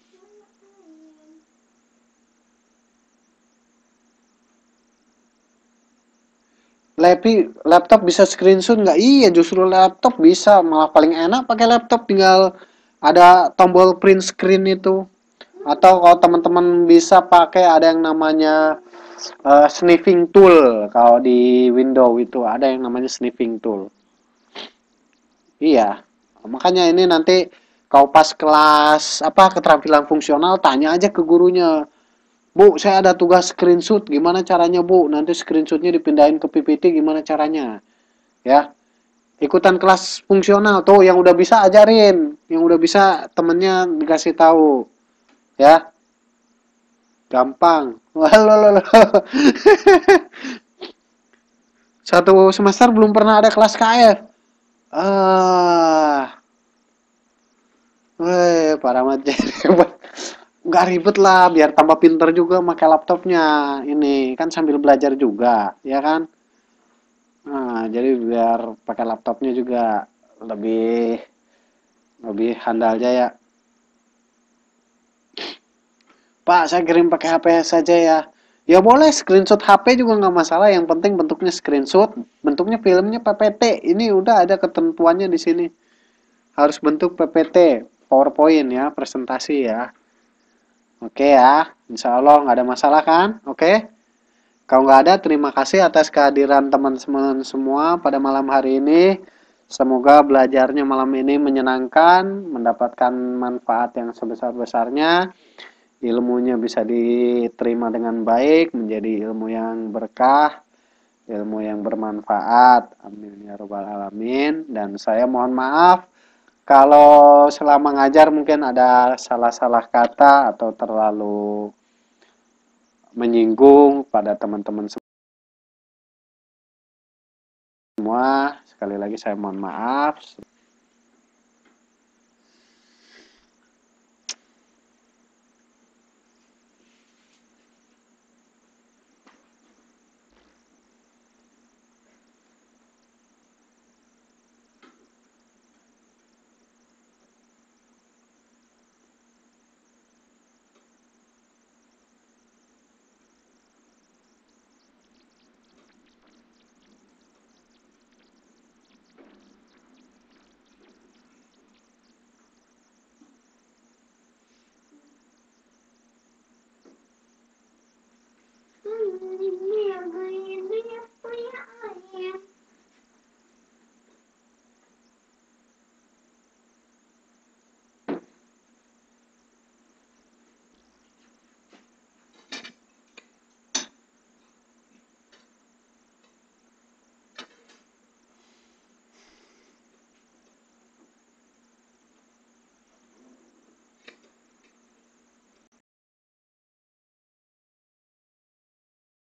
Lepi, laptop bisa screenshot nggak? Iya, justru laptop bisa. Malah paling enak pakai laptop tinggal ada tombol print screen itu atau kalau teman-teman bisa pakai ada yang namanya uh, sniffing tool kalau di window itu ada yang namanya sniffing tool iya makanya ini nanti kau pas kelas apa keterampilan fungsional tanya aja ke gurunya Bu, saya ada tugas screenshot, gimana caranya Bu? Nanti screenshotnya dipindahin ke PPT, gimana caranya? Ya, ikutan kelas fungsional tuh yang udah bisa ajarin, yang udah bisa temennya dikasih tahu ya gampang satu semester belum pernah ada kelas KF ah Weh, para materi nggak ribet lah biar tambah pinter juga pakai laptopnya ini kan sambil belajar juga ya kan nah jadi biar pakai laptopnya juga lebih lebih handal aja ya Pak saya kirim pakai HP saja ya ya boleh screenshot HP juga nggak masalah yang penting bentuknya screenshot bentuknya filmnya PPT ini udah ada ketentuannya di sini harus bentuk PPT PowerPoint ya presentasi ya oke ya Insya Allah nggak ada masalah kan oke kalau nggak ada terima kasih atas kehadiran teman-teman semua pada malam hari ini semoga belajarnya malam ini menyenangkan mendapatkan manfaat yang sebesar-besarnya ilmunya bisa diterima dengan baik, menjadi ilmu yang berkah, ilmu yang bermanfaat. Amin ya robbal alamin. Dan saya mohon maaf kalau selama ngajar mungkin ada salah-salah kata atau terlalu menyinggung pada teman-teman semua. Sekali lagi saya mohon maaf. Thank you.